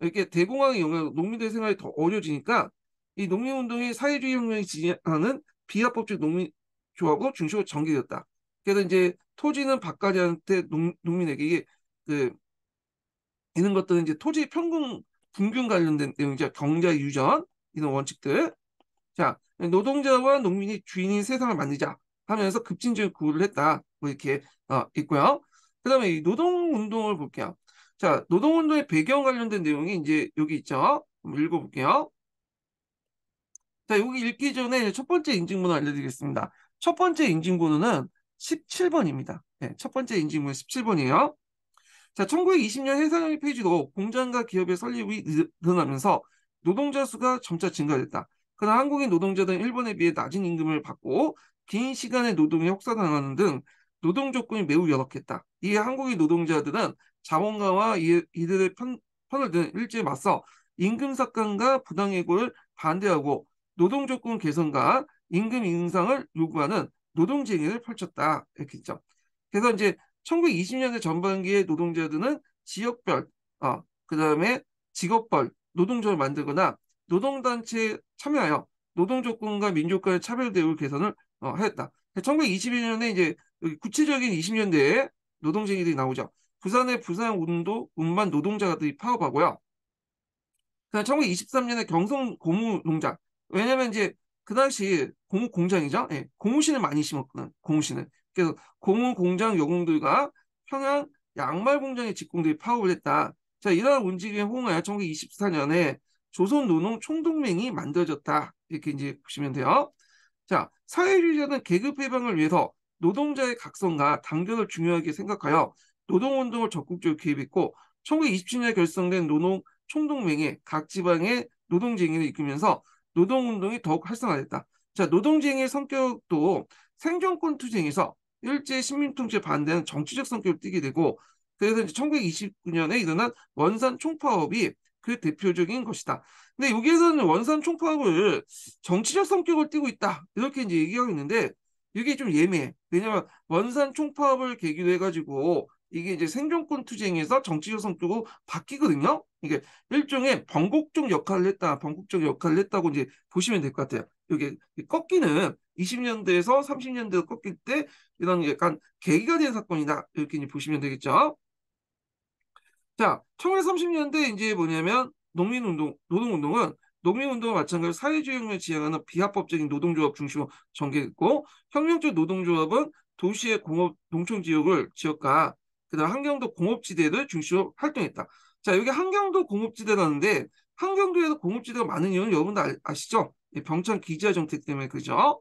이렇게 대공황의 영향, 농민들의 생활이 더 어려워지니까 이 농민운동이 사회주의 혁명이 지지하는 비합법적 농민조합으로 중시로 전개되었다. 그래서 이제 토지는 박가지한테 농, 농민에게 이게 그 이런 것들은 이제 토지 평균 분균 관련된 내용이죠 경제 유전 이런 원칙들. 자 노동자와 농민이 주인인 세상을 만들자 하면서 급진적인 구호를 했다. 뭐 이렇게 어, 있고요. 그다음에 이 노동 운동을 볼게요. 자, 노동운동의 배경 관련된 내용이 이제 여기 있죠. 읽어볼게요. 자, 여기 읽기 전에 첫 번째 인증번호 알려드리겠습니다. 첫 번째 인증번호는 17번입니다. 네, 첫 번째 인증번호 17번이에요. 자, 1920년 해상형의페이지로 공장과 기업의 설립이 늘어나면서 노동자 수가 점차 증가됐다. 그러나 한국인 노동자들은 일본에 비해 낮은 임금을 받고 긴 시간의 노동에 혹사당하는 등 노동 조건이 매우 열악했다. 이에 한국인 노동자들은 자본가와 이들의 편, 편을 든일제 맞서 임금 삭감과 부당해고를 반대하고 노동 조건 개선과 임금 인상을 요구하는 노동 쟁의를 펼쳤다 이렇게 있죠. 그래서 이제 1920년대 전반기의 노동자들은 지역별, 어, 그 다음에 직업별 노동조를 만들거나 노동단체에 참여하여 노동 조건과 민족 간의 차별 대우 개선을 어, 하였다. 1921년에 이제 구체적인 20년대에 노동쟁이들이 나오죠. 부산의 부산 운도 운반 노동자들이 파업하고요. 그다음 1923년에 경성 고무 농장. 왜냐면 이제 그 당시 고무 공장이죠. 예, 고무신을 많이 심었거든. 고무신을. 그래서 고무 공장 여공들과 평양 양말 공장의 직공들이 파업을 했다. 자, 이러 움직임에 호응하여 1924년에 조선 노농 총동맹이 만들어졌다. 이렇게 이제 보시면 돼요. 자, 사회주의자는 계급 해방을 위해서 노동자의 각성과 단결을 중요하게 생각하여 노동운동을 적극적으로 개입했고 1927년에 결성된 노동 총동맹에 각 지방의 노동쟁의를 이끌면서 노동운동이 더욱 활성화됐다. 자, 노동쟁의 성격도 생존권 투쟁에서 일제 식민통치에 반대하는 정치적 성격을 띠게 되고 그래서 이제 1929년에 일어난 원산 총파업이 그 대표적인 것이다. 근데 여기에서는 원산 총파업을 정치적 성격을 띠고 있다. 이렇게 이제 얘기하고 있는데 이게 좀 예매해. 왜냐면 원산 총파업을 계기로 해가지고 이게 이제 생존권 투쟁에서 정치적 성격으로 바뀌거든요. 이게 일종의 번곡적 역할을 했다, 번곡적 역할을 했다고 이제 보시면 될 것 같아요. 이게 꺾이는 20년대에서 30년대로 꺾일 때 이런 약간 계기가 된 사건이다 이렇게 이제 보시면 되겠죠. 자, 1930년대 이제 뭐냐면 농민운동, 노동운동은 농민운동과 마찬가지로 사회주의혁명을 지향하는 비합법적인 노동조합 중심으로 전개했고 혁명적 노동조합은 도시의 공업 농촌 지역을 지역과 그다음 한경도 공업지대도 중심으로 활동했다. 자 여기 한경도 공업지대라는데 한경도에서 공업지대가 많은 이유는 여러분도 아, 시죠 병창 기지화 정책 때문에 그죠?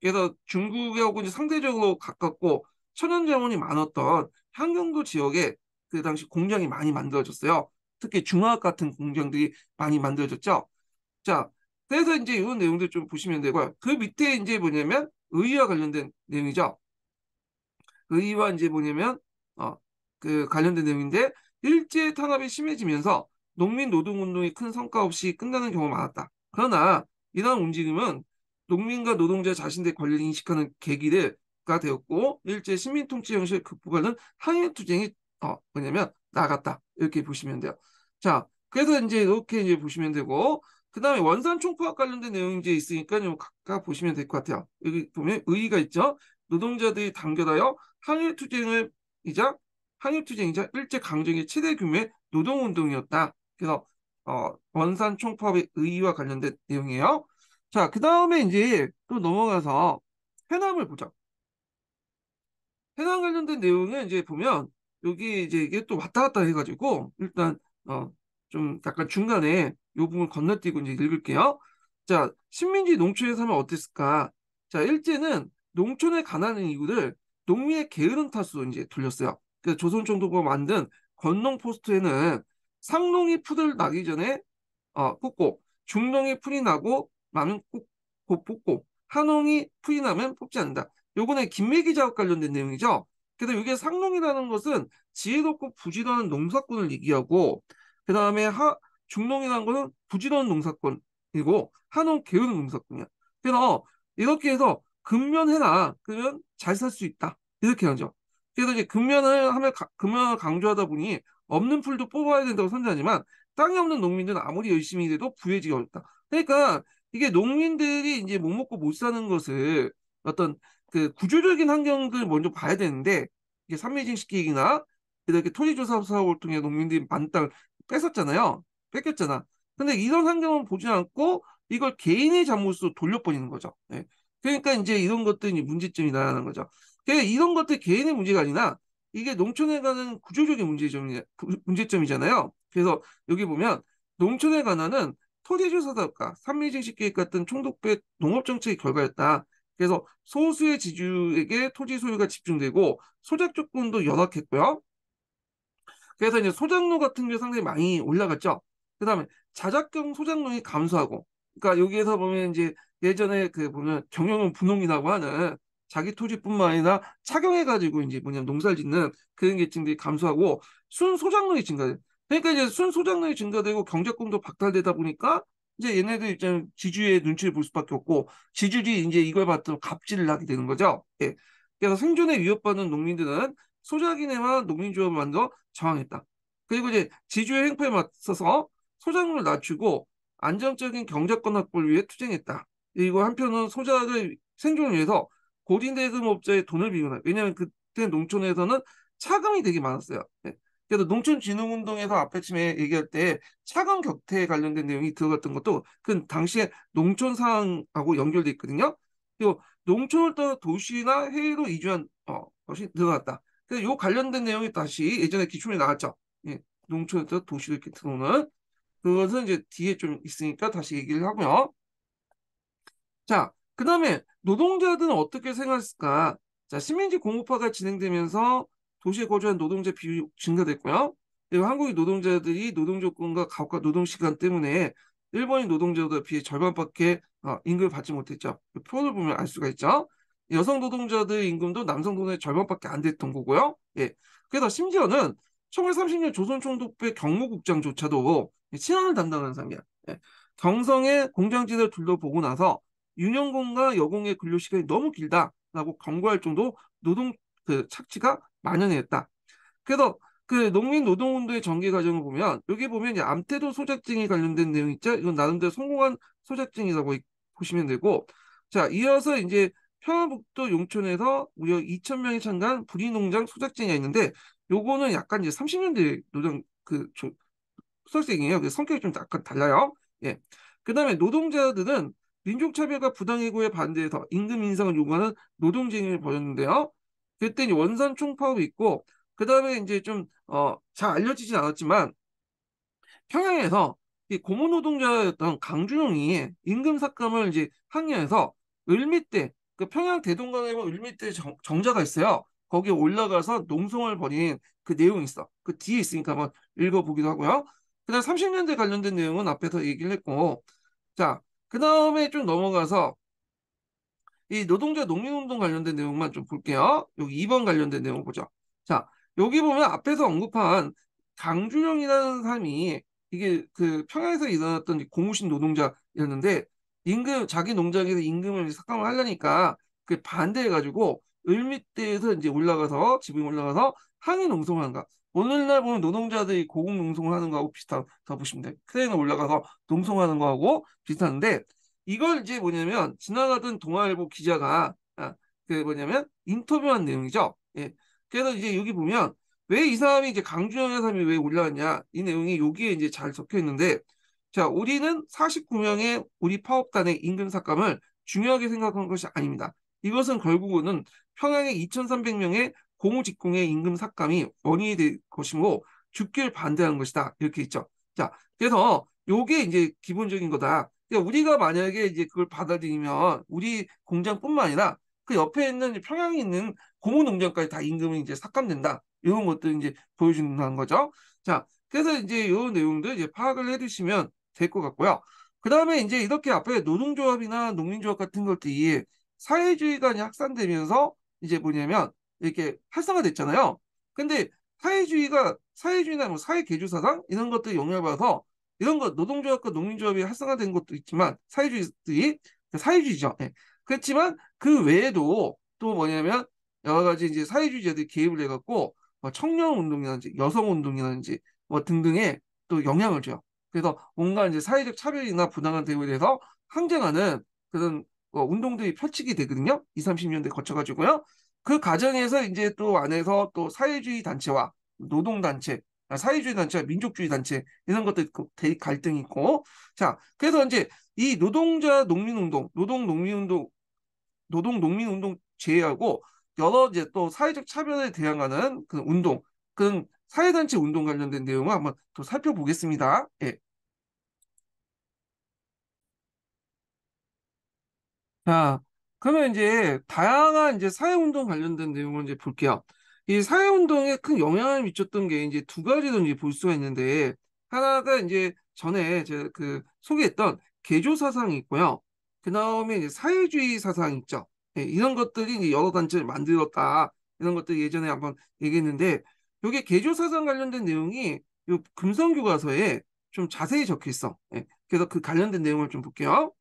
그래서 중국하고 이제 상대적으로 가깝고 천연 자원이 많았던 한경도 지역에 그 당시 공장이 많이 만들어졌어요. 특히 중화학 같은 공장들이 많이 만들어졌죠. 자, 그래서 이제 이런 내용들 좀 보시면 되고요. 그 밑에 이제 뭐냐면 의의와 관련된 내용이죠. 의의와 이제 뭐냐면 어, 그 관련된 내용인데 일제 탄압이 심해지면서 농민 노동 운동이 큰 성과 없이 끝나는 경우가 많았다. 그러나 이러한 움직임은 농민과 노동자 자신들의 권리를 인식하는 계기가 되었고 일제 식민 통치 형식을 극복하는 항해 투쟁이 어 뭐냐면 나갔다 이렇게 보시면 돼요. 자 그래서 이제 이렇게 이제 보시면 되고 그 다음에 원산 총파와 관련된 내용이 이제 있으니까좀 각각 보시면 될 것 같아요. 여기 보면 의의가 있죠. 노동자들이 단결하여 항일 투쟁을 이자 한일투쟁이자 일제강점기 최대 규모의 노동운동이었다. 그래서 어, 원산 총파업의 의의와 관련된 내용이에요. 자, 그 다음에 이제 또 넘어가서 해남을 보자. 해남 관련된 내용은 이제 보면 여기 이제 이게 또 왔다 갔다 해가지고 일단 어, 좀 약간 중간에 요 부분 건너뛰고 이제 읽을게요. 자, 식민지 농촌에 서하면 어땠을까? 자, 일제는 농촌에 가난한 이구들 농미의 게으른 탓으로 이제 돌렸어요. 그 조선총독부가 만든 건농 포스트에는 상농이 푸들 나기 전에 어, 뽑고 중농이 풀이 나고 나면 꼭, 뽑고 한농이 풀이 나면 뽑지 않는다. 요거는 김매기 작업 관련된 내용이죠. 그래서 이게 상농이라는 것은 지혜롭고 부지런한 농사꾼을 얘기하고 그 다음에 중농이라는 것은 부지런한 농사꾼이고 한농 게으른 농사꾼이야. 그래서 이렇게 해서 근면해나 그러면 잘살수 있다. 이렇게 하죠. 그래서 이제 근면을 하면 금면을 강조하다 보니 없는 풀도 뽑아야 된다고 선전하지만 땅이 없는 농민들은 아무리 열심히 해도 부해지기 어렵다. 그러니까 이게 농민들이 이제 못 먹고 못 사는 것을 어떤 그 구조적인 환경들 먼저 봐야 되는데 이게 산미증식기기나 이렇게 토지조사 사업을 통해 농민들이 많땅 뺏었잖아요. 뺏겼잖아. 근데 이런 환경은 보지 않고 이걸 개인의 잘못으로 돌려버리는 거죠. 네. 그러니까 이제 이런 것들이 문제점이 나라는 거죠. 그러 이런 것들 개인의 문제가 아니라 이게 농촌에 관한 구조적인 문제점이, 문제점이잖아요. 그래서 여기 보면 농촌에 관한은 토지조사업과 산미증식 계획 같은 총독배 농업정책의 결과였다. 그래서 소수의 지주에게 토지 소유가 집중되고 소작 조건도 열악했고요. 그래서 이제 소작로 같은 게 상당히 많이 올라갔죠. 그 다음에 자작경 소작론이 감소하고, 그러니까 여기에서 보면 이제 예전에 그 보면 경영용 분홍이라고 하는 자기 토지뿐만 아니라 착용해가지고 이제 뭐냐 농사를 짓는 그런 계층들이 감소하고 순소작농이 증가돼. 그러니까 이제 순소작농이 증가되고 경제권도 박탈되다 보니까 이제 얘네들 입장 지주의 눈치를 볼 수밖에 없고 지주들이 이제 이걸 봤던 갑질을 하게 되는 거죠. 예. 그래서 생존에 위협받는 농민들은 소작인회와 농민조합을 만들어 저항했다. 그리고 이제 지주의 행포에 맞서서 소작물을 낮추고 안정적인 경제권 확보를 위해 투쟁했다. 이거 한편은 소자들 생존을 위해서 고진대금업자의 돈을 비우는 왜냐하면 그때 농촌에서는 차금이 되게 많았어요. 예. 그래서 농촌진흥운동에서 앞에쯤에 얘기할 때 차금 격퇴에 관련된 내용이 들어갔던 것도 그 당시에 농촌 상황하고 연결돼 있거든요. 그리고 농촌을 떠 도시나 해외로 이주한 어, 것이 들어갔다 그래서 요 관련된 내용이 다시 예전에 기출에 나왔죠. 예, 농촌에서 도시로 이렇게 들어오는 그것은 이제 뒤에 좀 있으니까 다시 얘기를 하고요. 자, 그 다음에 노동자들은 어떻게 생각했을까? 자, 식민지 공업화가 진행되면서 도시에 거주한 노동자 비율이 증가됐고요. 그리고 한국의 노동자들이 노동 조건과 가혹과 노동 시간 때문에 일본인 노동자보다 비해 절반밖에 어, 임금을 받지 못했죠. 표를 보면 알 수가 있죠. 여성 노동자들 임금도 남성 노동의 절반밖에 안 됐던 거고요. 예. 그래서 심지어는 1930년 조선총독부의 경무국장조차도 친안을 담당하는 상이야. 예. 경성의 공장지를 둘러보고 나서 유년공과 여공의 근로 시간이 너무 길다라고 경고할 정도 노동 그 착취가 만연했다. 그래서 그 농민 노동 운동의 전개 과정을 보면 여기 보면 암태도 소작증이 관련된 내용 있죠. 이건 나름대로 성공한 소작증이라고 보시면 되고 자 이어서 이제 평화북도 용촌에서 무려 2천 명이 참가한 부리농장 소작증이 있는데 요거는 약간 이제 30년대 노동 그 소작증이에요. 성격이 좀 약간 달라요. 예. 그 다음에 노동자들은 민족차별과 부당해고에 반대해서 임금 인상을 요구하는 노동쟁의를 벌였는데요. 그때 원산 총파업이 있고 그 다음에 이제 좀잘 어, 알려지진 않았지만 평양에서 고무 노동자였던 강준용이 임금 삭감을 이제 항의해서 을미대 그 평양 대동강에 을미대 정자가 있어요. 거기에 올라가서 농성을 벌인 그 내용이 있어. 그 뒤에 있으니까 한번 읽어보기도 하고요. 그다음 30년대 관련된 내용은 앞에서 얘기를 했고, 자그 다음에 좀 넘어가서 이 노동자 농민운동 관련된 내용만 좀 볼게요. 여기 2번 관련된 내용 보죠. 자, 여기 보면 앞에서 언급한 강준영이라는 사람이 이게 그 평양에서 일어났던 고무신 노동자였는데 임금 자기 농장에서 임금을 삭감을 하려니까 그 반대해가지고 을밑대에서 이제 올라가서 지붕 올라가서 항해 농성한가 을 오늘날 보면 노동자들이 고공 농성을 하는 거하고 비슷하다 보시면 돼. 크레인을 올라가서 농성하는 거하고 비슷한데 이걸 이제 뭐냐면 지나가던 동아일보 기자가 아, 그 뭐냐면 인터뷰한 내용이죠. 예. 그래서 이제 여기 보면 왜 이 사람이 이제 강준영의 사람이 왜 올라왔냐 이 내용이 여기에 이제 잘 적혀 있는데 자 우리는 49명의 우리 파업단의 임금 삭감을 중요하게 생각한 것이 아닙니다. 이것은 결국은 평양의 2,300명의 고무직공의 임금 삭감이 원인이 될 것이므로 죽기를 반대하는 것이다. 이렇게 있죠. 자, 그래서 요게 이제 기본적인 거다. 그러니까 우리가 만약에 이제 그걸 받아들이면 우리 공장뿐만 아니라 그 옆에 있는 평양에 있는 고무 농장까지 다 임금이 이제 삭감된다. 이런 것들 이제 보여준다는 거죠. 자, 그래서 이제 요 내용들 이제 파악을 해두시면 될 것 같고요. 그 다음에 이제 이렇게 앞에 노동조합이나 농민조합 같은 것들이 사회주의가 이제 확산되면서 이제 뭐냐면 이렇게 활성화됐잖아요. 근데 사회주의가 사회주의나 뭐사회개주사상 이런 것들 영향받아서 이런 것 노동조합과 농민조합이 활성화된 것도 있지만 사회주의들이 그 사회주의죠. 네. 그렇지만 그 외에도 또 뭐냐면 여러 가지 이제 사회주의자들이 개입을 해갖고 뭐 청년 운동이라든지 여성 운동이라든지 뭐 등등에 또 영향을 줘요. 그래서 뭔가 이제 사회적 차별이나 부당한 대우에 대해서 항쟁하는 그런 뭐 운동들이 펼치게 되거든요. 20, 30년대 거쳐가지고요. 그 과정에서 이제 또 안에서 또 사회주의 단체와 노동단체, 아, 사회주의 단체와 민족주의 단체 이런 것도 있고 그 갈등이 있고 자 그래서 이제 이 노동자 농민운동, 노동 농민운동, 노동 농민운동 제외하고 여러 이제 또 사회적 차별에 대항하는 그 운동, 그 사회단체 운동 관련된 내용을 한번 또 살펴보겠습니다. 예. 자, 그러면 이제 다양한 이제 사회운동 관련된 내용을 이제 볼게요. 이 사회운동에 큰 영향을 미쳤던 게 이제 두 가지로 이제 볼 수가 있는데 하나가 이제 전에 제가 그 소개했던 개조 사상이 있고요. 그 다음에 이제 사회주의 사상 있죠. 네, 이런 것들이 이제 여러 단체를 만들었다. 이런 것들 예전에 한번 얘기했는데 이게 개조 사상 관련된 내용이 요 금성교과서에 좀 자세히 적혀 있어. 네, 그래서 그 관련된 내용을 좀 볼게요.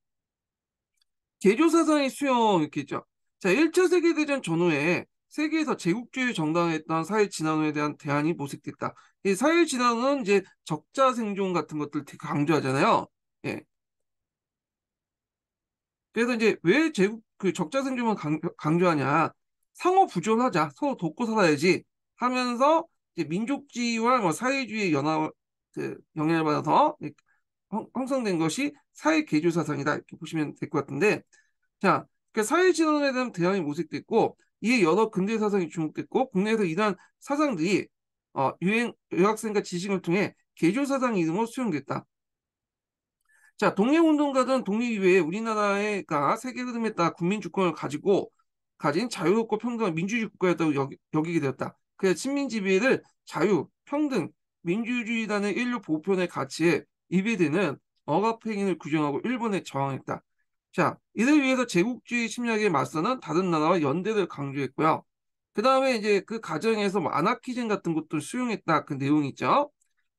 개조사상의 수용 이렇게 있죠. 자, 1차 세계대전 전후에 세계에서 제국주의 정당했던 사회 진화론에 대한 대안이 모색됐다. 이 사회 진화론은 이제 적자 생존 같은 것들 되게 강조하잖아요. 예. 그래서 이제 왜 제국 그 적자 생존만 강, 조하냐 상호 부존하자, 서로 돕고 살아야지 하면서 이제 민족주의와 뭐 사회주의 연합 그 영향을 받아서 형성된 것이 사회 개조 사상이다 이렇게 보시면 될 것 같은데 자 그러니까 사회 진화론에 대한 대안이 모색됐고 이에 여러 근대 사상이 주목됐고 국내에서 이러한 사상들이 어, 유행 유학생과 지식을 통해 개조 사상 이름으로 수용됐다. 자동립운동가들은 독립이외에 우리나라가 세계 흐름에 따라 국민 주권을 가지고 가진 자유롭고 평등한 민주주의 국가였다고 여기, 여기게 되었다. 그래서 친민지배를 자유, 평등, 민주주의라는 인류 보편의 가치에 이비드는 억압 행위를 규정하고 일본에 저항했다. 자, 이를 위해서 제국주의 침략에 맞서는 다른 나라와 연대를 강조했고요. 그 다음에 이제 그 과정에서 뭐 아나키즘 같은 것도 수용했다 그 내용이죠.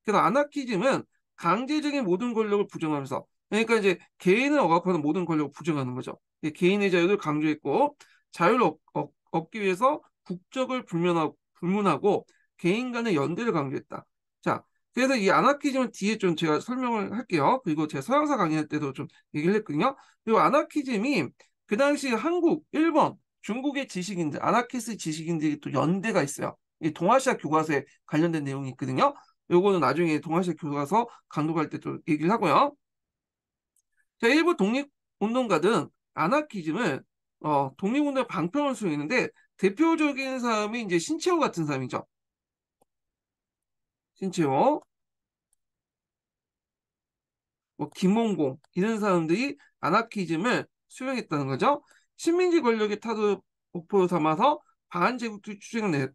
그래서 아나키즘은 강제적인 모든 권력을 부정하면서 그러니까 이제 개인을 억압하는 모든 권력을 부정하는 거죠. 예, 개인의 자유를 강조했고 자유를 얻, 얻, 얻기 위해서 국적을 불문하고 개인 간의 연대를 강조했다. 자, 그래서 이 아나키즘은 뒤에 좀 제가 설명을 할게요. 그리고 제가 서양사 강의할 때도 좀 얘기를 했거든요. 그리고 아나키즘이 그 당시 한국, 일본, 중국의 지식인들, 아나키스 지식인들이 또 연대가 있어요. 이 동아시아 교과서에 관련된 내용이 있거든요. 요거는 나중에 동아시아 교과서 강독할 때또 얘기를 하고요. 자, 일부 독립운동가들은 아나키즘을 어, 독립운동의 방편을 수행했는데 대표적인 사람이 이제 신채호 같은 사람이죠. 신채호, 뭐 김홍공 이런 사람들이 아나키즘을 수용했다는 거죠. 식민지 권력의 타도 목표로 삼아서 반제국주의 추진을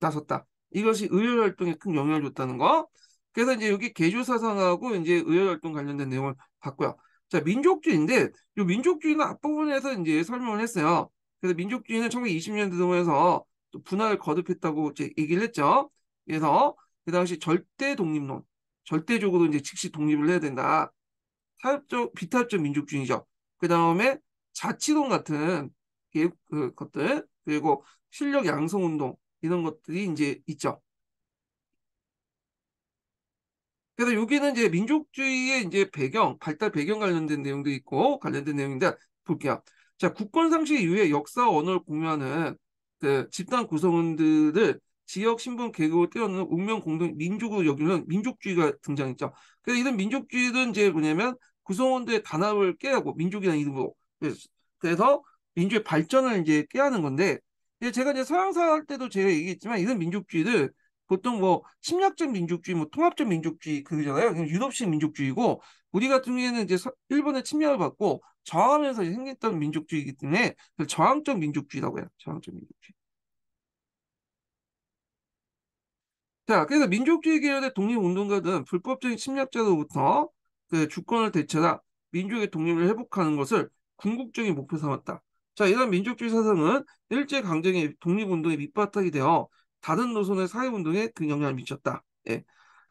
나섰다. 이것이 의열 활동에 큰 영향을 줬다는 거. 그래서 이제 여기 개조 사상하고 이제 의열 활동 관련된 내용을 봤고요. 자, 민족주의인데 이 민족주의는 앞부분에서 이제 설명을 했어요. 그래서 민족주의는 1920년대 들에서 분할을 거듭했다고 이제 얘기를 했죠. 그래서 그 당시 절대 독립론, 절대적으로 이제 즉시 독립을 해야 된다. 타협적, 비타협적 민족주의죠. 그 다음에 자치론 같은 게, 그 것들, 그리고 실력 양성 운동, 이런 것들이 이제 있죠. 그래서 여기는 이제 민족주의의 이제 배경, 발달 배경 관련된 내용도 있고 관련된 내용인데 볼게요. 자, 국권 상식 이후에 역사 언어를 공유하는 그 집단 구성원들을 지역 신분 계급을 뛰어놓는 운명 공동 민족으로 여기는 민족주의가 등장했죠. 그래서 이런 민족주의는 이제 뭐냐면 구성원들의 단합을 깨하고 민족이라는 이름으로 그래서 민주의 발전을 이제 깨하는 건데 제가 이제 서양사 할 때도 제가 얘기했지만 이런 민족주의를 보통 뭐 침략적 민족주의, 뭐 통합적 민족주의 그러잖아요. 유럽식 민족주의고 우리 같은 경우에는 이제 일본의 침략을 받고 저항하면서 생겼던 민족주의이기 때문에 저항적 민족주의라고 해요. 저항적 민족주의. 자, 그래서 민족주의 계열의 독립운동가들은 불법적인 침략자로부터 그 주권을 되찾아 민족의 독립을 회복하는 것을 궁극적인 목표 삼았다. 자, 이런 민족주의 사상은 일제 강점의 독립운동의 밑바탕이 되어 다른 노선의 사회운동에 큰 영향을 미쳤다. 예.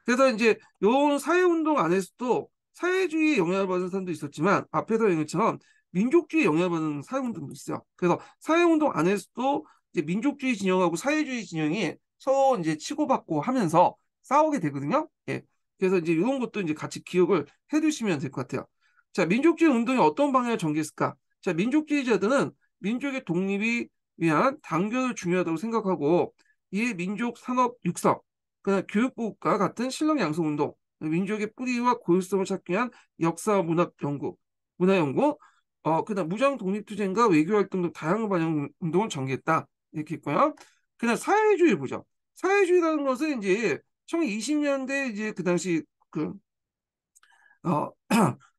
그래서 이제 요런 사회운동 안에서도 사회주의 영향을 받은 사람도 있었지만 앞에서 얘기처럼 민족주의 영향을 받은 사회운동도 있어요. 그래서 사회운동 안에서도 이제 민족주의 진영하고 사회주의 진영이 서로 이제 치고받고 하면서 싸우게 되거든요. 예. 그래서 이제 이런 것도 이제 같이 기억을 해두시면 될 것 같아요. 자, 민족주의 운동이 어떤 방향을 전개했을까? 자, 민족주의자들은 민족의 독립이 위한 단결을 중요하다고 생각하고 이에 민족 산업 육성, 그다음 교육부과 같은 신력 양성 운동, 민족의 뿌리와 고유성을 찾기 위한 역사 문학 연구, 문화 연구, 어, 그다음 무장 독립투쟁과 외교 활동 등 다양한 방향 운동을 전개했다 이렇게 했고요 그다음 사회주의 보죠. 사회주의라는 것은 이제 1920년대 이제 그 당시 그 어,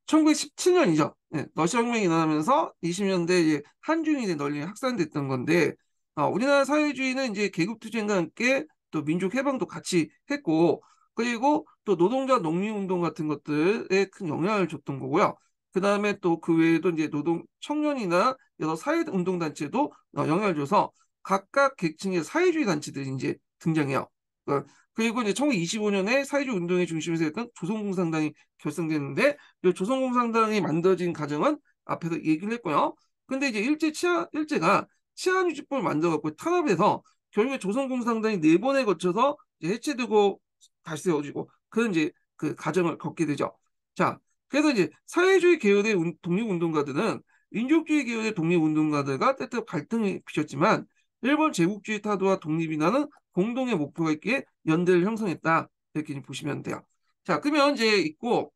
1917년이죠. 네, 러시아 혁명이 일어나면서 20년대 이제 한중이 널리 확산됐던 건데 어, 우리나라 사회주의는 이제 계급투쟁과 함께 또 민족 해방도 같이 했고 그리고 또 노동자 농민운동 같은 것들에 큰 영향을 줬던 거고요. 그 다음에 또 그 외에도 이제 노동 청년이나 여러 사회운동단체도 어, 영향을 줘서 각각 계층의 사회주의 단체들이 이제 등장해요. 그러니까 그리고 이제 1925년에 사회주의 운동의 중심에서 했던 조선공산당이 결성됐는데 이 조선공산당이 만들어진 과정은 앞에서 얘기를 했고요. 근데 이제 일제 치아 일제가 치안유지법을 만들어갖고 탄압해서 결국에 조선공산당이 네 번에 걸쳐서 해체되고 다시 세워지고 그런 이제 그 과정을 걷게 되죠. 자, 그래서 이제 사회주의 계열의 독립운동가들은 민족주의 계열의 독립운동가들과 때때로 갈등이 비쳤지만 일본 제국주의 타도와 독립이라는 공동의 목표가 있기에 연대를 형성했다. 이렇게 보시면 돼요. 자, 그러면 이제 있고,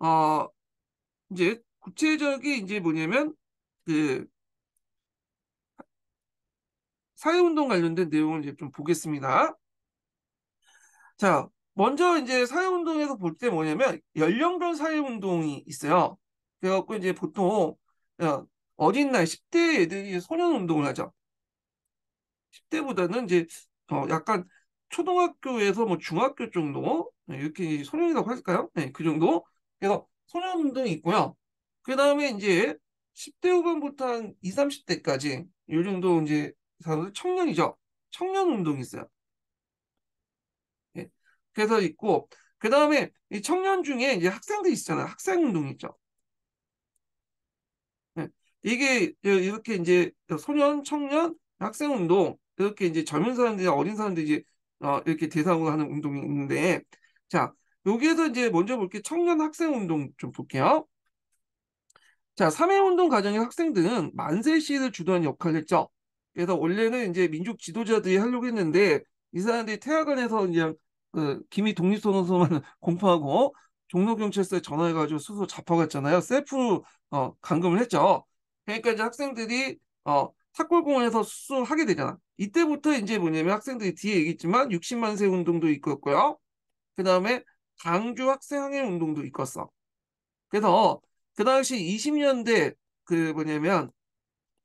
어, 이제 구체적인 이제 뭐냐면, 그, 사회운동 관련된 내용을 이제 좀 보겠습니다. 자, 먼저 이제 사회운동에서 볼 때 뭐냐면, 연령별 사회운동이 있어요. 그래갖고 이제 보통, 어, 어린 날 10대 애들이 소년 운동을 하죠. 10대보다는 이제 어, 약간 초등학교에서 뭐 중학교 정도 네, 이렇게 소년이라고 할까요? 네, 그 정도. 그래서 소년 운동이 있고요. 그 다음에 이제 10대 후반부터 한 20, 30대까지 요 정도 이제 사람들 청년이죠. 청년 운동이 있어요. 네, 그래서 있고 그 다음에 이 청년 중에 이제 학생들 있잖아요. 학생 운동이 있죠. 네, 이게 이렇게 이제 소년, 청년, 학생 운동 이렇게 이제 젊은 사람들이 어린 사람들이 이제 어, 이렇게 대상으로 하는 운동이 있는데 자 여기에서 이제 먼저 볼게 청년 학생 운동 좀 볼게요. 자, 3회 운동 과정의 학생들은 만세 시위를 주도하는 역할을 했죠. 그래서 원래는 이제 민족 지도자들이 하려고 했는데 이 사람들이 태화관에서 그냥 그 김이 독립선언서만 (laughs) 공포하고 종로경찰서에 전화해가지고 수소 잡혀갔잖아요. 셀프 어, 감금을 했죠. 그러니까 이제 학생들이 어, 탁골공원에서 수술하게 되잖아. 이때부터 이제 뭐냐면 학생들이 뒤에 얘기했지만 60만 세 운동도 있었고요. 그 다음에 강주 학생항해 운동도 있었어. 그래서 그 당시 20년대 그 뭐냐면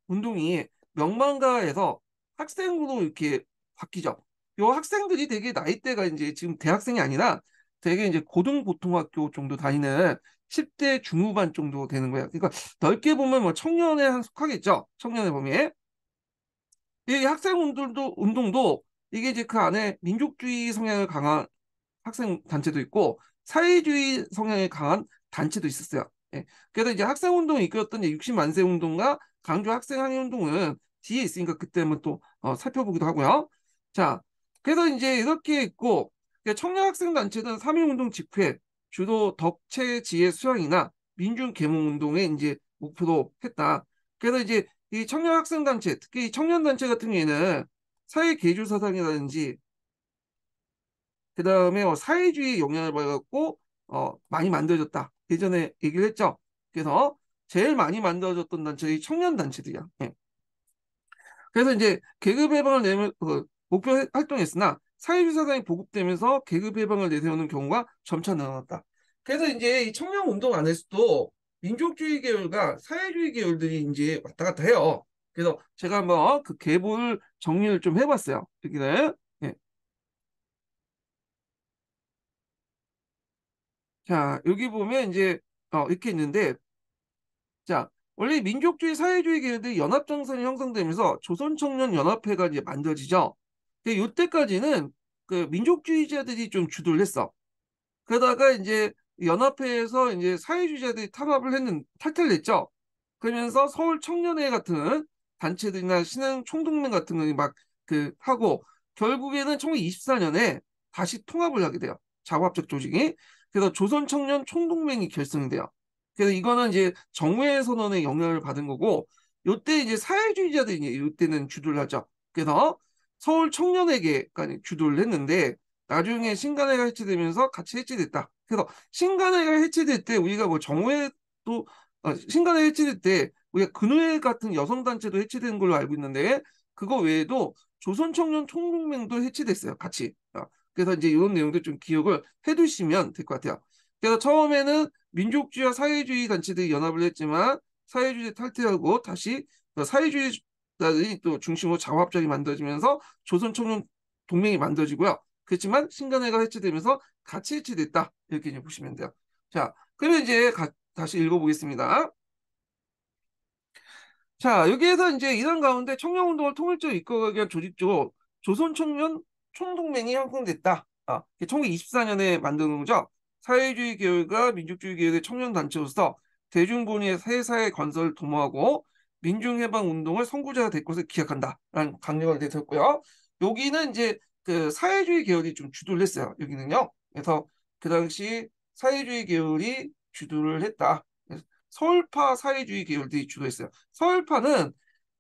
운동이 명망가에서 학생으로 이렇게 바뀌죠. 요 학생들이 되게 나이대가 이제 지금 대학생이 아니라 되게 이제 고등보통학교 정도 다니는 10대 중후반 정도 되는 거예요. 그러니까 넓게 보면 뭐 청년에 한 속하겠죠. 청년에 보면. 이 학생 운동도 운동도 이게 이제 그 안에 민족주의 성향을 강한 학생 단체도 있고 사회주의 성향이 강한 단체도 있었어요. 예. 그래서 이제 학생 운동이 이끌었던 60만세 운동과 강조 학생 항의 운동은 뒤에 있으니까 그때 한번 또 어, 살펴보기도 하고요. 자, 그래서 이제 이렇게 있고 그러니까 청년 학생 단체는 3일 운동 직후에 주도 덕체 지혜 수양이나 민중 계몽 운동에 이제 목표로 했다. 그래서 이제 이 청년 학생 단체, 특히 청년 단체 같은 경우에는 사회 개조 사상이라든지 그 다음에 뭐 사회주의 영향을 받았고 어, 많이 만들어졌다. 예전에 얘기를 했죠. 그래서 제일 많이 만들어졌던 단체의 청년 단체들이야. 예. 그래서 이제 계급 해방을 내면 그, 목표 활동했으나 사회주의 사상이 보급되면서 계급 해방을 내세우는 경우가 점차 늘어났다. 그래서 이제 이 청년 운동 안에서도 민족주의 계열과 사회주의 계열들이 이제 왔다 갔다 해요. 그래서 제가 한번 어, 그 계보를 정리를 좀 해봤어요. 여기는 예. 자 여기 보면 이제 어, 이렇게 있는데 자 원래 민족주의 사회주의 계열들이 연합정선이 형성되면서 조선청년연합회가 이제 만들어지죠. 근데 이때까지는 그 민족주의자들이 좀 주도를 했어. 그러다가 이제 연합회에서 이제 사회주의자들이 탄압을 했는 탈퇴를 했죠. 그러면서 서울 청년회 같은 단체들이나 신흥 총동맹 같은 거 막그 하고 결국에는 1924년에 다시 통합을 하게 돼요. 자부합적 조직이. 그래서 조선 청년 총동맹이 결성돼요. 그래서 이거는 이제 정회 선언의 영향을 받은 거고 요때 이제 사회주의자들이 이제 요때는 주도를 하죠. 그래서 서울 청년회계까지 주도를 했는데 나중에 신간회가 해체되면서 같이 해체됐다. 그래서 신간회가 해체될 때 우리가 뭐 정호회도 아, 어, 신간회 해체될 때 우리가 근우회 같은 여성 단체도 해체된 걸로 알고 있는데 그거 외에도 조선 청년 총동맹도 해체됐어요 같이. 어, 그래서 이제 이런 내용들좀 기억을 해두시면 될 것 같아요. 그래서 처음에는 민족주의와 사회주의 단체들이 연합을 했지만 사회주의 탈퇴하고 다시 그 사회주의자들이 또 중심으로 자합적이 만들어지면서 조선 청년 동맹이 만들어지고요. 그렇지만 신간회가 해체되면서 같이 해체됐다. 이렇게 이제 보시면 돼요. 자, 그러면 이제 가, 다시 읽어보겠습니다. 자, 여기에서 이제 이런 가운데 청년운동을 통일적으로 이끌기 위한 조직적으로 조선청년 총동맹이 형성됐다. 아, 1924년에 만드 거죠. 사회주의 개혁과 민족주의 개혁의 청년단체로서 대중본의의 사사회 건설을 도모하고 민중해방운동을 선구자가 될 것을 기약한다. 라는 강력을 내세웠고요. 여기는 이제 그 사회주의 계열이 좀 주도를 했어요. 여기는요. 그래서 그 당시 사회주의 계열이 주도를 했다. 서울파 사회주의 계열들이 주도했어요. 서울파는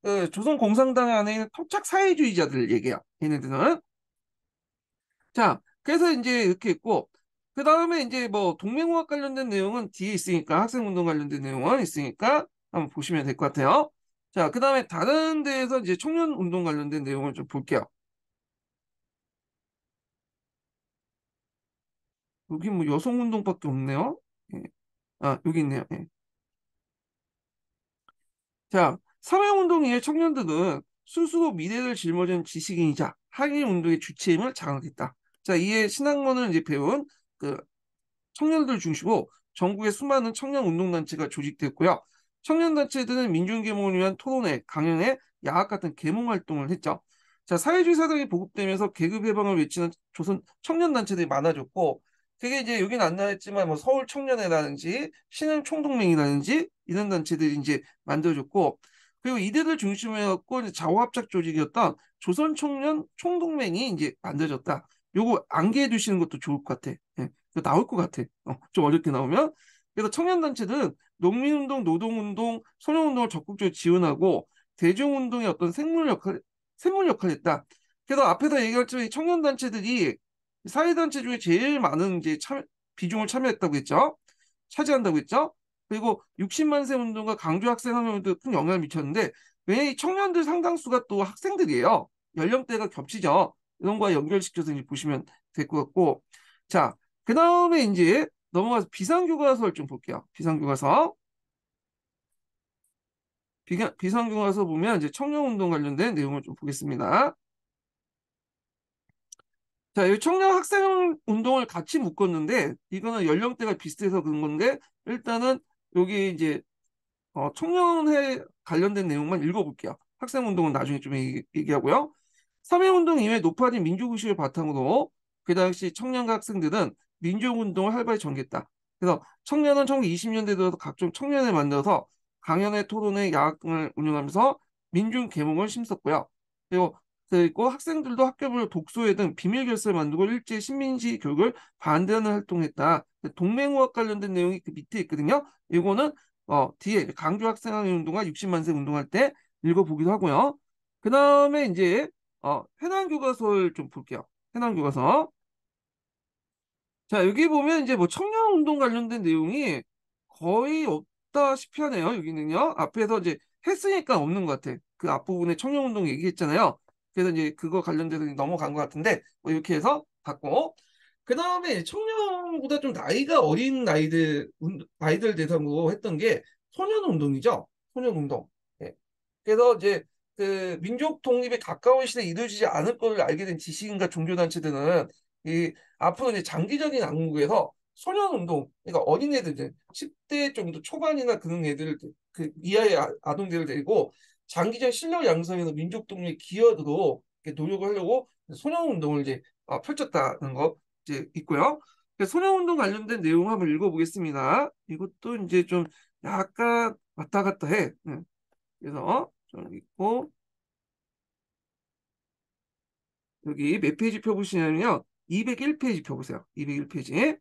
그 어, 조선공산당 안에 있는 토착 사회주의자들 얘기야. 얘네들은. 자, 그래서 이제 이렇게 했고그 다음에 이제 뭐 동맹공학 관련된 내용은 뒤에 있으니까, 학생운동 관련된 내용은 있으니까 한번 보시면 될 것 같아요. 자, 그 다음에 다른 데에서 이제 청년운동 관련된 내용을 좀 볼게요. 여기 뭐 여성운동밖에 없네요. 예. 아, 여기 있네요. 예. 자, 사회운동 이의 청년들은 스스로 미래를 짊어진 지식인이자 학인운동의 주체임을 자각했다. 자, 이에 신학문을 이제 배운 그 청년들 중심으로 전국의 수많은 청년운동단체가 조직됐고요. 청년단체들은 민중계몽을 위한 토론회, 강연회, 야학 같은 계몽활동을 했죠. 자, 사회주의 사상이 보급되면서 계급해방을 외치는 조선 청년단체들이 많아졌고 그게 이제 여기는 안 나왔지만 뭐 서울 청년회라든지 신흥 총동맹이라든지 이런 단체들이 이제 만들어졌고 그리고 이들을 중심으로 해 이제 자호합작 조직이었던 조선 청년 총동맹이 이제 만들어졌다. 요거 안기해 두시는 것도 좋을 것 같아. 예. 나올 것 같아. 어, 좀 어렵게 나오면. 그래서 청년단체들은 농민운동, 노동운동, 소년운동을 적극적으로 지원하고 대중운동의 어떤 생물 역할, 생물 역할을 했다. 그래서 앞에서 얘기했지만 청년단체들이 사회단체 중에 제일 많은 이제 참, 비중을 참여했다고 했죠. 차지한다고 했죠. 그리고 60만 세 운동과 강조 학생 학년도 큰 영향을 미쳤는데 왜냐 이 청년들 상당수가 또 학생들이에요. 연령대가 겹치죠. 이런 거와 연결시켜서 이제 보시면 될 것 같고 자, 그 다음에 이제 넘어가서 비상교과서를 좀 볼게요. 비상교과서. 비상교과서 보면 이제 청년운동 관련된 내용을 좀 보겠습니다. 자, 이 청년 학생 운동을 같이 묶었는데 이거는 연령대가 비슷해서 그런 건데 일단은 여기 이제 어, 청년회 관련된 내용만 읽어볼게요. 학생 운동은 나중에 좀 얘기, 하고요 3회 운동 이후에 높아진 민족 의식을 바탕으로 그 당시 청년과 학생들은 민족 운동을 활발히 전개했다. 그래서 청년은 1920년대 들어서 각종 청년을 만들어서 강연회, 토론회, 야학을 운영하면서 민중 계몽을 심었고요. 그리고 있고 학생들도 학교별 독소회등 비밀 결사를 만들고 일제 식민지 교육을 반대하는 활동했다. 동맹우학 관련된 내용이 그 밑에 있거든요. 이거는 어, 뒤에 강조 학생회 운동과 60만세 운동할 때 읽어보기도 하고요. 그 다음에 이제 어, 해남 교과서를 좀 볼게요. 해남 교과서. 자 여기 보면 이제 뭐 청년 운동 관련된 내용이 거의 없다시피 하네요. 여기는요. 앞에서 이제 했으니까 없는 것 같아. 그 앞부분에 청년운동 얘기했잖아요. 그래서 이제 그거 관련돼서 넘어간 것 같은데 뭐 이렇게 해서 봤고 그 다음에 청년보다 좀 나이가 어린 나이들 아이들 대상으로 했던 게 소년 운동이죠. 소년 운동. 예. 그래서 이제 그 민족 독립에 가까운 시대에 이루어지지 않을 것을 알게 된 지식인과 종교단체들은 이 앞으로 이제 장기적인 안목에서 소년 운동, 그러니까 어린애들, 이제 10대 정도 초반이나 그런 애들그 이하의 아, 아동들을 데리고 장기적 실력 양성에서 민족 동력기여도 노력을 하려고 소년운동을 이제 아, 펼쳤다는 거 이제 있고요. 그 소년운동 관련된 내용 한번 읽어보겠습니다. 이것도 이제 좀 약간 왔다 갔다 해. 그래서 좀읽고 여기 몇 페이지 펴보시냐면요. 201페이지 펴보세요. 201페이지.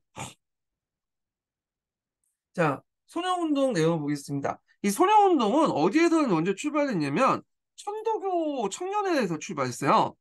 자, 소년운동 내용 보겠습니다. 이 소녀운동은 어디에서 먼저 출발했냐면 천도교 청년회에서 출발했어요.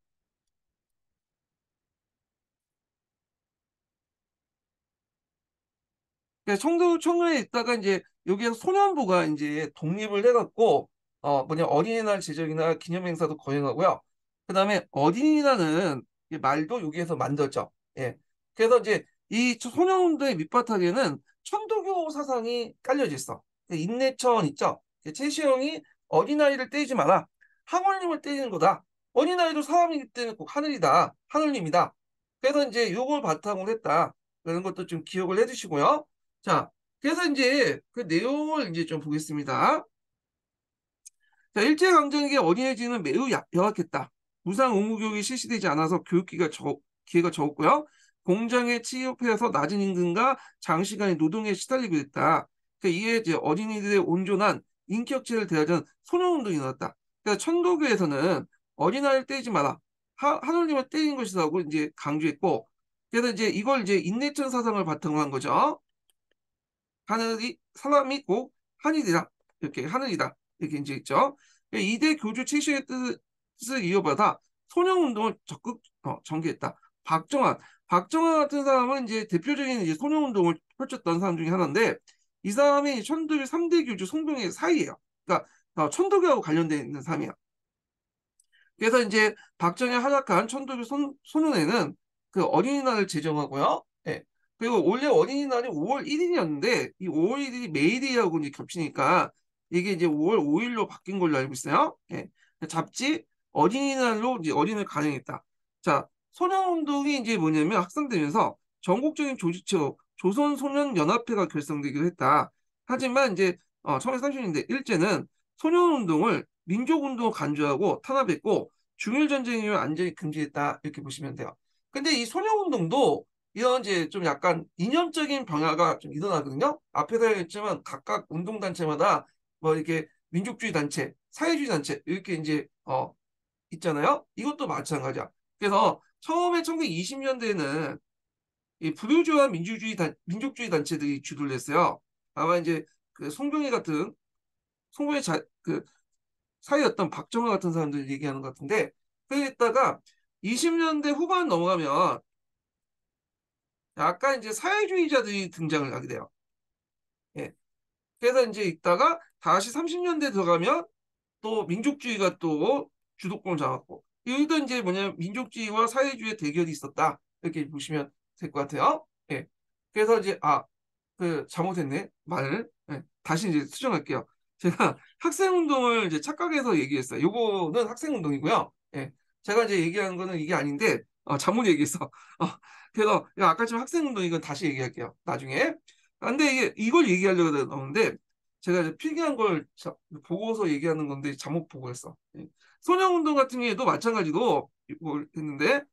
청도 청년에 있다가 이제 여기에 소년부가 이제 독립을 해갖고 어 뭐냐 어린이날 제정이나 기념행사도 거행하고요. 그다음에 어린이날은 말도 여기에서 만들죠 예. 그래서 이제 이 소년운동의 밑바탕에는 천도교 사상이 깔려져 있어. 인내천 있죠. 최시 형이 어린아이를 때리지 마라. 하물님을 때리는 거다. 어린아이도 사람이기 때문에 꼭 하늘이다. 하늘님이다. 그래서 이제 요걸 바탕으로 했다. 라는 것도 좀 기억을 해주시고요. 자, 그래서 이제 그 내용을 이제 좀 보겠습니다. 자, 일제강점기에 어린이집은 매우 야, 열악했다. 무상 의무교육이 실시되지 않아서 교육기가 적, 기회가 적었고요. 공장에 취업해서 낮은 임금과 장시간의 노동에 시달리고있다 그러니까 이에 이제 어린이들의 온전한 인격체를 대하자는 소년운동이 나왔다. 그러니까 천도교에서는 어린아이를 때리지 마라. 하, 하느님을 때린 것이라고 이제 강조했고, 그래서 이제 이걸 이제 인내천 사상을 바탕으로 한 거죠. 하늘이 사람이 꼭 하늘이다. 이렇게 하늘이다. 이렇게 이제 있죠. 그러니까 이대 교주 7신의 뜻을 이어받아 소년운동을 적극 어, 전개했다. 박정환, 박정환 같은 사람은 이제 대표적인 이제 소년운동을 펼쳤던 사람 중에 하나인데 이 사람이 천도교 3대 교주 송병의 사이예요. 그러니까 어, 천도교하고 관련되어 있는 사람이요 그래서 이제 박정희 하락한 천도교 손, 손은혜는 그 어린이날을 제정하고요. 예. 그리고 원래 어린이날이 5월 1일이었는데 이 5월 1일이 메이데이하고 이제 겹치니까 이게 이제 5월 5일로 바뀐 걸로 알고 있어요. 예. 잡지 어린이날로 이제 어린을 이 가정했다. 자, 소년운동이 이제 뭐냐면 확산되면서 전국적인 조직체로 조선소년연합회가 결성되기도 했다. 하지만 이제 어, 1930년대 일제는 소년운동을 민족운동으로 간주하고 탄압했고 중일전쟁 이후 완전히 금지했다 이렇게 보시면 돼요. 근데 이 소년운동도 이런 이제 좀 약간 이념적인 변화가 좀 일어나거든요. 앞에서 얘기했지만 각각 운동단체마다 뭐 이렇게 민족주의 단체, 사회주의 단체 이렇게 이제 어 있잖아요. 이것도 마찬가지야. 그래서 처음에 1920년대에는 이불르주와 민주주의 단, 민족주의 단체들이 주도를 했어요. 아마 이제 그 송병희 같은 송병희 자, 그 사이였던 박정호 같은 사람들 얘기하는 것 같은데 그랬다가 20년대 후반 넘어가면 약간 이제 사회주의자들이 등장을 하게 돼요. 예. 그래서 이제 있다가 다시 30년대 들어가면 또 민족주의가 또 주도권을 잡았고 이기도 이제 뭐냐 면 민족주의와 사회주의 의 대결이 있었다 이렇게 보시면 될것 같아요. 예. 그래서 이제 아, 그 잘못했네 말을 예. 다시 이제 수정할게요. 제가 (laughs) 학생 운동을 이제 착각해서 얘기했어요. 요거는 학생 운동이고요. 예. 제가 이제 얘기한 거는 이게 아닌데 어, 잘못 얘기했어. 어, 그래서 아까 지금 학생 운동 이건 다시 얘기할게요. 나중에. 아, 근데 이게 이걸 얘기하려고 나오는데 제가 이제 필기한 걸 자, 보고서 얘기하는 건데 잘못 보고 했어. 예. 소년 운동 같은 경우에도 마찬가지로 이걸 뭐 했는데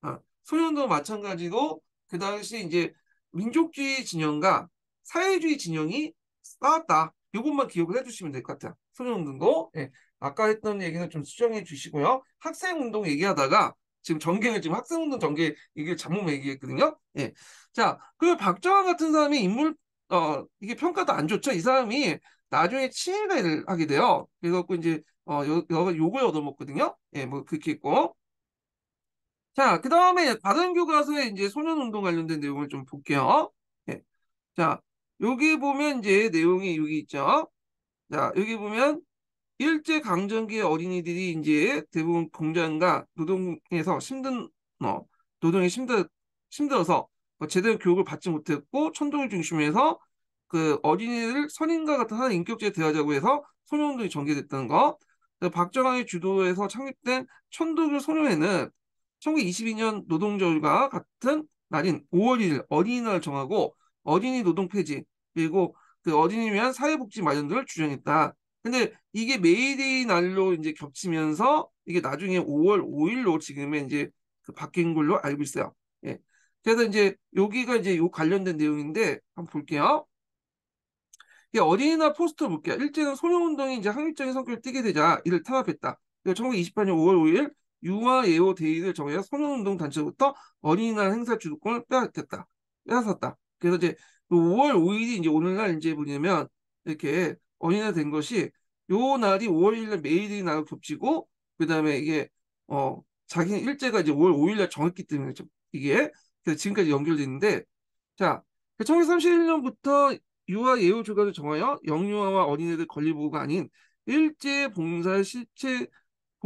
아, 소년 도 마찬가지로 그 당시 이제 민족주의 진영과 사회주의 진영이 싸웠다. 이것만 기억을 해주시면 될 것 같아요. 소년운동도 예. 아까 했던 얘기는 좀 수정해 주시고요. 학생운동 얘기하다가 지금 전개를 지금 학생운동 전개 얘기를 잘못 얘기했거든요. 예. 자, 그 박정환 같은 사람이 인물 어 이게 평가도 안 좋죠. 이 사람이 나중에 치매를 하게 돼요. 그래갖고 이제 어 요, 요, 욕을 얻어먹거든요. 예, 뭐 그렇게 있고 자, 그 다음에 다른 교과서에 이제 소년운동 관련된 내용을 좀 볼게요. 네. 자, 여기 보면 이제 내용이 여기 있죠. 자, 여기 보면 일제강점기의 어린이들이 이제 대부분 공장과 노동에서 힘든, 어, 노동에 힘들, 힘들어서 뭐 제대로 교육을 받지 못했고, 천동을 중심에서 그 어린이를 선인과 같은 하나의 인격제에 대하자고 해서 소년운동이 전개됐다는 거. 그 박정환의 주도에서 창립된 천도교 소년회는 1922년 노동절과 같은 날인 5월 1일 어린이날 을 정하고 어린이 노동 폐지 그리고 그 어린이 위한 사회복지 마련들을 주장했다. 근데 이게 메이데이 날로 이제 겹치면서 이게 나중에 5월 5일로 지금의 이제 그 바뀐 걸로 알고 있어요. 예. 그래서 이제 여기가 이제 요 관련된 내용인데 한번 볼게요. 예, 어린이날 포스터 볼게요. 일제는 소녀운동이 이제 항일적인 성격을 띠게 되자 이를 탄압했다. 1928년 5월 5일 유아 예호 데이를 정해 소년운동 단체부터 어린이날 행사 주도권을 빼앗겼다. 빼앗았다. 그래서 이제 5월 그 5일이 이제 오늘날 이제 뭐냐면 이렇게 어린이날 된 것이 요 날이 5월 1일 메일이 나고 겹치고 그 다음에 이게 어 자기 일제가 이제 5월 5일날 정했기 때문에 좀 이게 그래서 지금까지 연결되는데 자 1931년부터 그 유아 예우 조가를 정하여 영유아와 어린애들 권리보호가 아닌 일제 봉사 실체